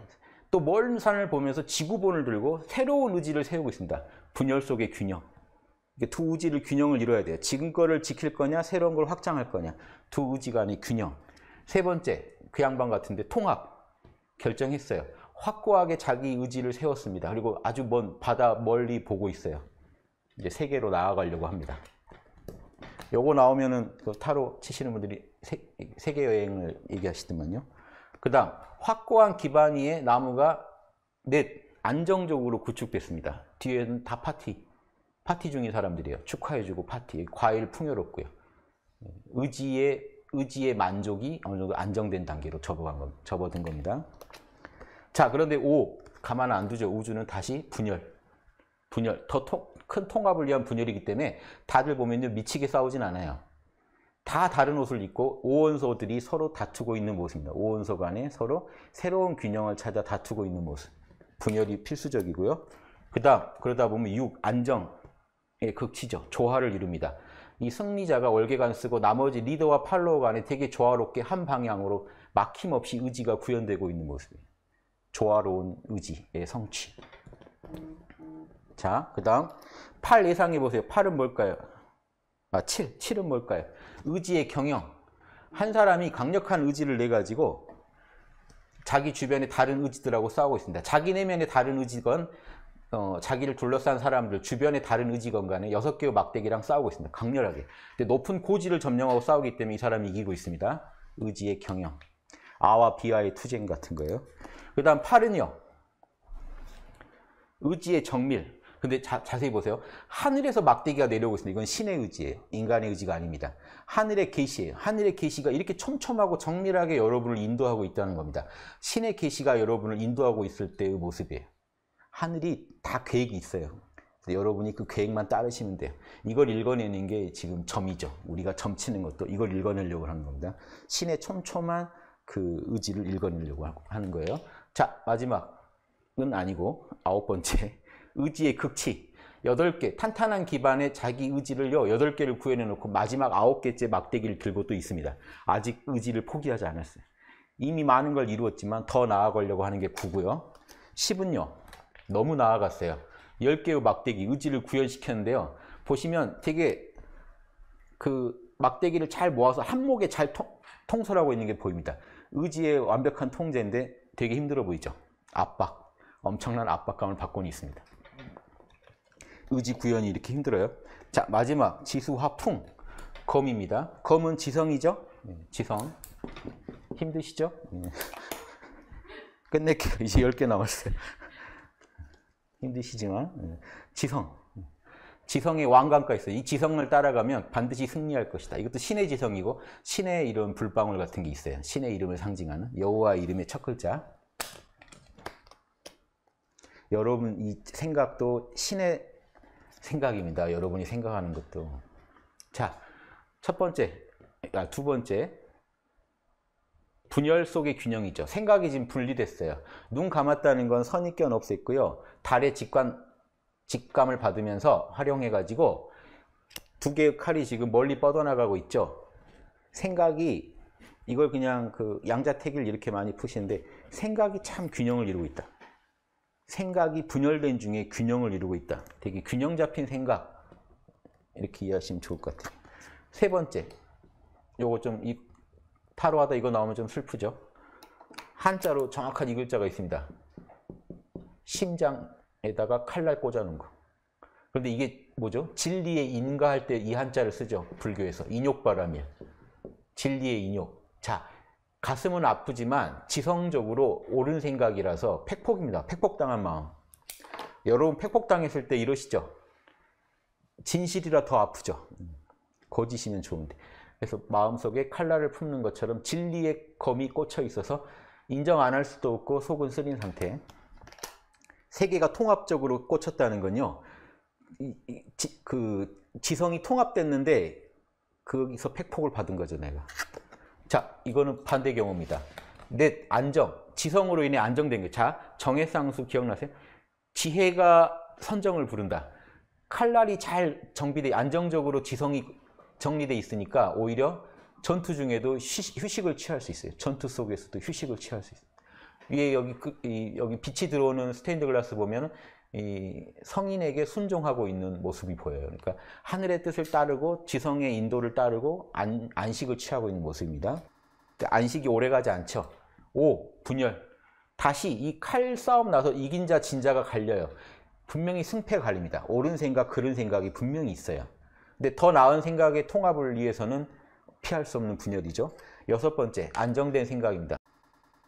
또멀 산을 보면서 지구본을 들고 새로운 의지를 세우고 있습니다. 분열 속의 균형. 이게 두의지를 균형을 이어야 돼요. 지금 거를 지킬 거냐, 새로운 걸 확장할 거냐. 두의지 간의 균형. 세 번째, 그 양반 같은데 통합. 결정했어요. 확고하게 자기 의지를 세웠습니다. 그리고 아주 먼 바다 멀리 보고 있어요. 이제 세계로 나아가려고 합니다. 요거 나오면은 그 타로 치시는 분들이 세, 계 여행을 얘기하시더만요. 그다음 확고한 기반 위에 나무가 넷 안정적으로 구축됐습니다. 뒤에는 다 파티. 파티 중인 사람들이에요. 축하해주고 파티. 과일 풍요롭고요. 의지의 의지의 만족이 어느 정도 안정된 단계로 접어간 겁, 접어든 겁니다. 자, 그런데 오 가만 안 두죠. 우주는 다시 분열, 분열, 더 큰 통합을 위한 분열이기 때문에 다들 보면요 미치게 싸우진 않아요. 다 다른 옷을 입고 오원소들이 서로 다투고 있는 모습입니다. 오원소 간에 서로 새로운 균형을 찾아 다투고 있는 모습. 분열이 필수적이고요. 그다음 그러다 보면 6 안정 예, 극치죠. 조화를 이룹니다. 이 승리자가 월계관 쓰고 나머지 리더와 팔로워 간에 되게 조화롭게 한 방향으로 막힘없이 의지가 구현되고 있는 모습이에요. 조화로운 의지의 성취. 자, 그 다음 8 예상해 보세요. 8은 뭘까요? 아, 7. 7은 뭘까요? 의지의 경영. 한 사람이 강력한 의지를 내가지고 자기 주변의 다른 의지들하고 싸우고 있습니다. 자기 내면의 다른 의지건 어, 자기를 둘러싼 사람들, 주변의 다른 의지건 간에 여섯 개의 막대기랑 싸우고 있습니다. 강렬하게. 근데 높은 고지를 점령하고 싸우기 때문에 이 사람이 이기고 있습니다. 의지의 경영. 아와 비와의 투쟁 같은 거예요. 그 다음 팔은요. 의지의 정밀. 근데 자, 세히 보세요. 하늘에서 막대기가 내려오고 있습니다. 이건 신의 의지예요. 인간의 의지가 아닙니다. 하늘의 계시예요. 하늘의 계시가 이렇게 촘촘하고 정밀하게 여러분을 인도하고 있다는 겁니다. 신의 계시가 여러분을 인도하고 있을 때의 모습이에요. 하늘이 다 계획이 있어요. 여러분이 그 계획만 따르시면 돼요. 이걸 읽어내는 게 지금 점이죠. 우리가 점치는 것도 이걸 읽어내려고 하는 겁니다. 신의 촘촘한 그 의지를 읽어내려고 하는 거예요. 자, 마지막은 아니고 아홉 번째. (laughs) 의지의 극치. 여덟 개 탄탄한 기반의 자기 의지를요. 여덟 개를 구해내 놓고 마지막 아홉 개째 막대기를 들고 또 있습니다. 아직 의지를 포기하지 않았어요. 이미 많은 걸 이루었지만 더 나아가려고 하는 게구고요 10은요. 너무 나아갔어요. 10개의 막대기, 의지를 구현시켰는데요. 보시면 되게 그 막대기를 잘 모아서 한목에 잘 통, 통솔하고 있는 게 보입니다. 의지의 완벽한 통제인데 되게 힘들어 보이죠. 압박, 엄청난 압박감을 받고 있습니다. 의지 구현이 이렇게 힘들어요. 자, 마지막 지수화풍, 검입니다. 검은 지성이죠. 네, 지성. 힘드시죠? 네. (laughs) 끝낼게요. 이제 10개 남았어요. 힘드시지만 예. 지성. 지성의왕관가 있어요. 이 지성을 따라가면 반드시 승리할 것이다. 이것도 신의 지성이고 신의 이런 불방울 같은 게 있어요. 신의 이름을 상징하는 여호와 이름의 첫 글자. 여러분 이 생각도 신의 생각입니다. 여러분이 생각하는 것도. 자, 첫 번째, 아, 두 번째 분열 속의 균형이죠. 생각이 지금 분리됐어요. 눈 감았다는 건 선입견 없앴고요. 달의 직관, 직감을 받으면서 활용해가지고 두 개의 칼이 지금 멀리 뻗어나가고 있죠. 생각이 이걸 그냥 그 양자택일 이렇게 많이 푸시는데 생각이 참 균형을 이루고 있다. 생각이 분열된 중에 균형을 이루고 있다. 되게 균형 잡힌 생각 이렇게 이해하시면 좋을 것 같아요. 세 번째, 요거 좀 이, 타로하다 이거 나오면 좀 슬프죠. 한자로 정확한 이 글자가 있습니다. 심장에다가 칼날 꽂아놓은 거. 그런데 이게 뭐죠? 진리에 인가할 때 이 한자를 쓰죠. 불교에서. 인욕바람이야. 진리의 인욕. 자, 가슴은 아프지만 지성적으로 옳은 생각이라서 팩폭입니다. 팩폭당한 마음. 여러분 팩폭당했을 때 이러시죠? 진실이라 더 아프죠? 음, 거짓이면 좋은데. 그래서 마음속에 칼날을 품는 것처럼 진리의 검이 꽂혀 있어서 인정 안 할 수도 없고 속은 쓰린 상태. 세계가 통합적으로 꽂혔다는 건요. 이, 이, 지, 그 지성이 통합됐는데 거기서 팩폭을 받은 거죠, 내가. 자, 이거는 반대 경우입니다. 내 안정, 지성으로 인해 안정된 게. 자, 정해상수 기억나세요? 지혜가 선정을 부른다. 칼날이 잘 정비돼 안정적으로 지성이 정리돼 있으니까 오히려 전투 중에도 휴식, 을 취할 수 있어요. 전투 속에서도 휴식을 취할 수 있어요. 위에 여기 그, 여기 빛이 들어오는 스테인드 글라스 보면 이 성인에게 순종하고 있는 모습이 보여요. 그러니까 하늘의 뜻을 따르고 지성의 인도를 따르고 안, 안식을 취하고 있는 모습입니다. 그러니까 안식이 오래가지 않죠. 5. 분열. 다시 이 칼 싸움 나서 이긴 자, 진 자가 갈려요. 분명히 승패 가 갈립니다. 옳은 생각, 그른 생각이 분명히 있어요. 근데 더 나은 생각의 통합을 위해서는 피할 수 없는 분열이죠. 여섯 번째, 안정된 생각입니다.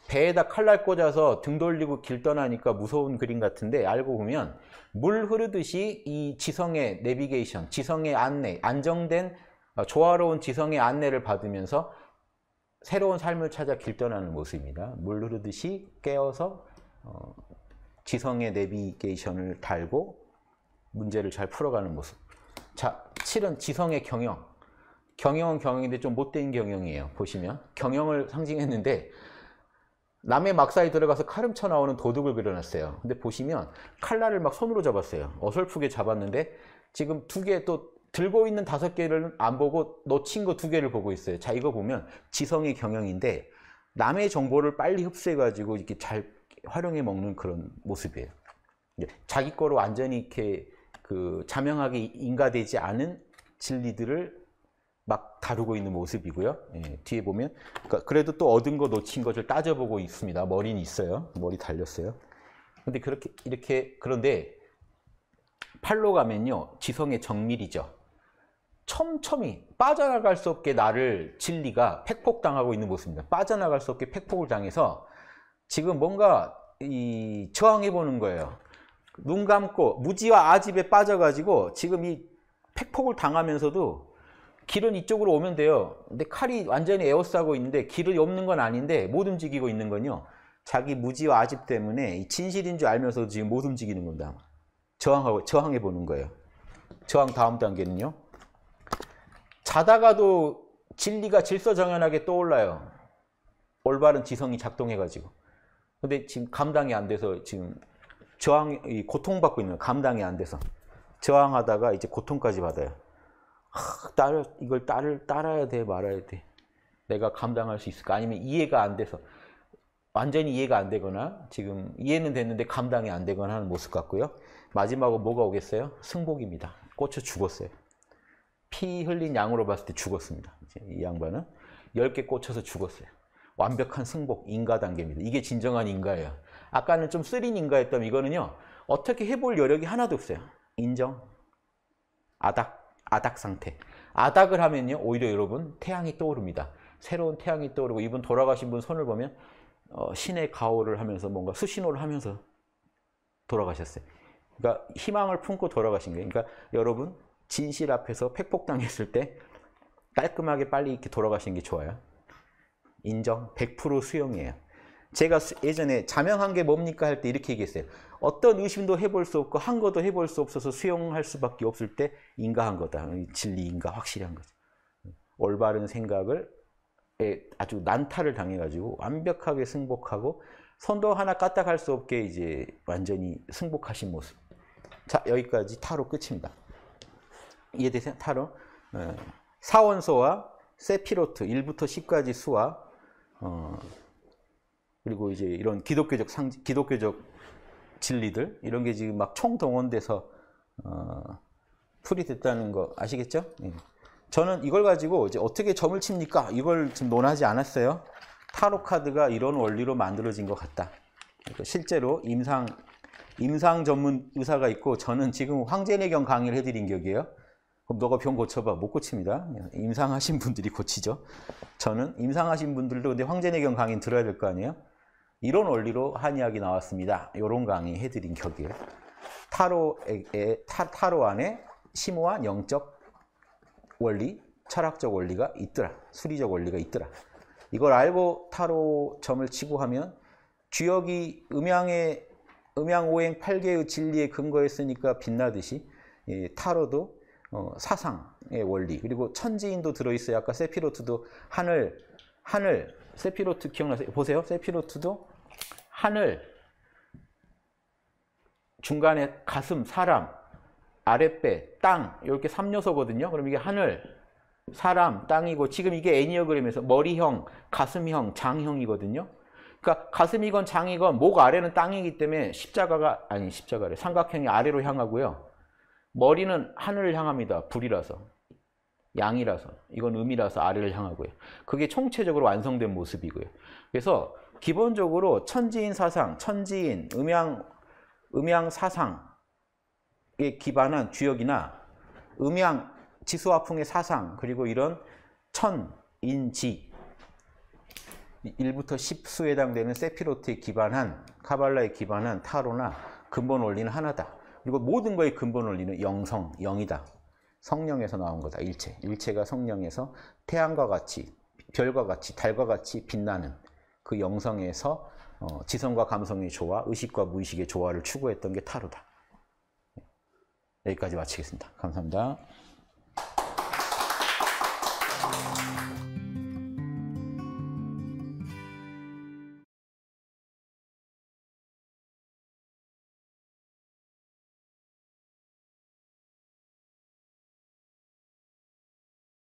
배에다 칼날 꽂아서 등 돌리고 길 떠나니까 무서운 그림 같은데 알고 보면 물 흐르듯이 이 지성의 내비게이션, 지성의 안내, 안정된 어, 조화로운 지성의 안내를 받으면서 새로운 삶을 찾아 길 떠나는 모습입니다. 물 흐르듯이 깨어서 어, 지성의 내비게이션을 달고 문제를 잘 풀어가는 모습. 자, 7은 지성의 경영. 경영은 경영인데 좀 못된 경영이에요. 보시면. 경영을 상징했는데 남의 막사에 들어가서 칼훔쳐 나오는 도둑을 그려놨어요. 근데 보시면 칼날을 막 손으로 잡았어요. 어설프게 잡았는데 지금 두 개 또 들고 있는 다섯 개를 안 보고 놓친 거 두 개를 보고 있어요. 자, 이거 보면 지성의 경영인데 남의 정보를 빨리 흡수해가지고 이렇게 잘 활용해 먹는 그런 모습이에요. 예, 자기 거로 완전히 이렇게 그 자명하게 인가되지 않은 진리들을 막 다루고 있는 모습이고요. 예, 뒤에 보면 그러니까 그래도 또 얻은 거 놓친 것을 따져보고 있습니다. 머리는 있어요. 머리 달렸어요. 근데 그렇게 이렇게 그런데 팔로 가면요 지성의 정밀이죠. 첨첨이 빠져나갈 수 없게 나를 진리가 팩폭당하고 있는 모습입니다. 빠져나갈 수 없게 팩폭을 당해서 지금 뭔가 이 저항해 보는 거예요. 눈 감고 무지와 아집에 빠져가지고 지금 이 팩폭을 당하면서도 길은 이쪽으로 오면 돼요. 근데 칼이 완전히 에워싸고 있는데 길을 엽는 건 아닌데 못 움직이고 있는 건요. 자기 무지와 아집 때문에 진실인 줄 알면서도 지금 못 움직이는 겁니다. 저항하고 저항해 보는 거예요. 저항 다음 단계는요. 자다가도 진리가 질서정연하게 떠올라요. 올바른 지성이 작동해가지고. 근데 지금 감당이 안 돼서 지금 저항, 이 고통받고 있는 거예요. 감당이 안 돼서. 저항하다가 이제 고통까지 받아요. 하, 딸, 이걸 딸을 따라야 돼, 말아야 돼. 내가 감당할 수 있을까? 아니면 이해가 안 돼서. 완전히 이해가 안 되거나 지금 이해는 됐는데 감당이 안 되거나 하는 모습 같고요. 마지막으로 뭐가 오겠어요? 승복입니다. 꽂혀 죽었어요. 피 흘린 양으로 봤을 때 죽었습니다. 이 양반은 10개 꽂혀서 죽었어요. 완벽한 승복, 인가 단계입니다. 이게 진정한 인가예요. 아까는 좀 쓰린인가 했던 이거는요. 어떻게 해볼 여력이 하나도 없어요. 인정. 아닥, 아닥 상태. 아닥을 하면요. 오히려 여러분 태양이 떠오릅니다. 새로운 태양이 떠오르고 이분 돌아가신 분 손을 보면 어, 신의 가호를 하면서 뭔가 수신호를 하면서 돌아가셨어요. 그러니까 희망을 품고 돌아가신 거예요. 그러니까 여러분 진실 앞에서 팩폭당했을 때 깔끔하게 빨리 이렇게 돌아가시는 게 좋아요. 인정 100% 수용이에요. 제가 예전에 자명한 게 뭡니까 할 때 이렇게 얘기했어요. 어떤 의심도 해볼 수 없고 한 것도 해볼 수 없어서 수용할 수밖에 없을 때 인가한 거다. 진리 인가 확실한 거죠. 올바른 생각을 아주 난타를 당해가지고 완벽하게 승복하고 선도 하나 까딱할 수 없게 이제 완전히 승복하신 모습. 자 여기까지 타로 끝입니다. 이해되세요? 타로 어, 사원서와 세피로트 1부터 10까지 수와 어, 그리고 이제 이런 기독교적 상 기독교적 진리들 이런 게 지금 막 총동원돼서 어, 풀이 됐다는 거 아시겠죠? 예. 저는 이걸 가지고 이제 어떻게 점을 칩니까? 이걸 지금 논하지 않았어요. 타로 카드가 이런 원리로 만들어진 것 같다. 그러니까 실제로 임상 임상 전문 의사가 있고 저는 지금 황제내경 강의를 해드린 격이에요. 그럼 너가 병 고쳐봐. 못 고칩니다. 임상하신 분들이 고치죠. 저는 임상하신 분들도 근데 황제내경 강의 는 들어야 될 거 아니에요. 이런 원리로 한의학이 나왔습니다. 이런 강의 해드린 격이에요. 타로에, 타, 타로 안에 심오한 영적 원리, 철학적 원리가 있더라. 수리적 원리가 있더라. 이걸 알고 타로 점을 치고 하면 주역이 음양의 음양오행 8개의 진리에 근거했으니까 빛나듯이 예, 타로도 어, 사상의 원리 그리고 천지인도 들어있어요. 아까 세피로트도 하늘 하늘 세피로트 기억나세요? 보세요. 세피로트도 하늘, 중간에 가슴, 사람, 아랫배, 땅 이렇게 3요소거든요. 그럼 이게 하늘, 사람, 땅이고 지금 이게 애니어그램에서 머리형, 가슴형, 장형이거든요. 그러니까 가슴이건 장이건 목 아래는 땅이기 때문에 십자가가 아니 십자가래 삼각형이 아래로 향하고요. 머리는 하늘을 향합니다. 불이라서 양이라서 이건 음이라서 아래를 향하고요. 그게 총체적으로 완성된 모습이고요. 그래서 기본적으로 천지인 사상, 천지인, 음양, 음양 사상에 기반한 주역이나 음양 지수화풍의 사상, 그리고 이런 천, 인지, 1부터 10수에 해당되는 세피로트에 기반한 카발라에 기반한 타로나 근본 원리는 하나다. 그리고 모든 거의 근본 원리는 영성, 영이다. 성령에서 나온 거다. 일체. 일체가 성령에서 태양과 같이 별과 같이 달과 같이 빛나는 그영상에서 어, 지성과 감성의 조화, 의식과 무의식의 조화를 추구했던 게 타로다. 예, 여기까지 마치겠습니다. 감사합니다.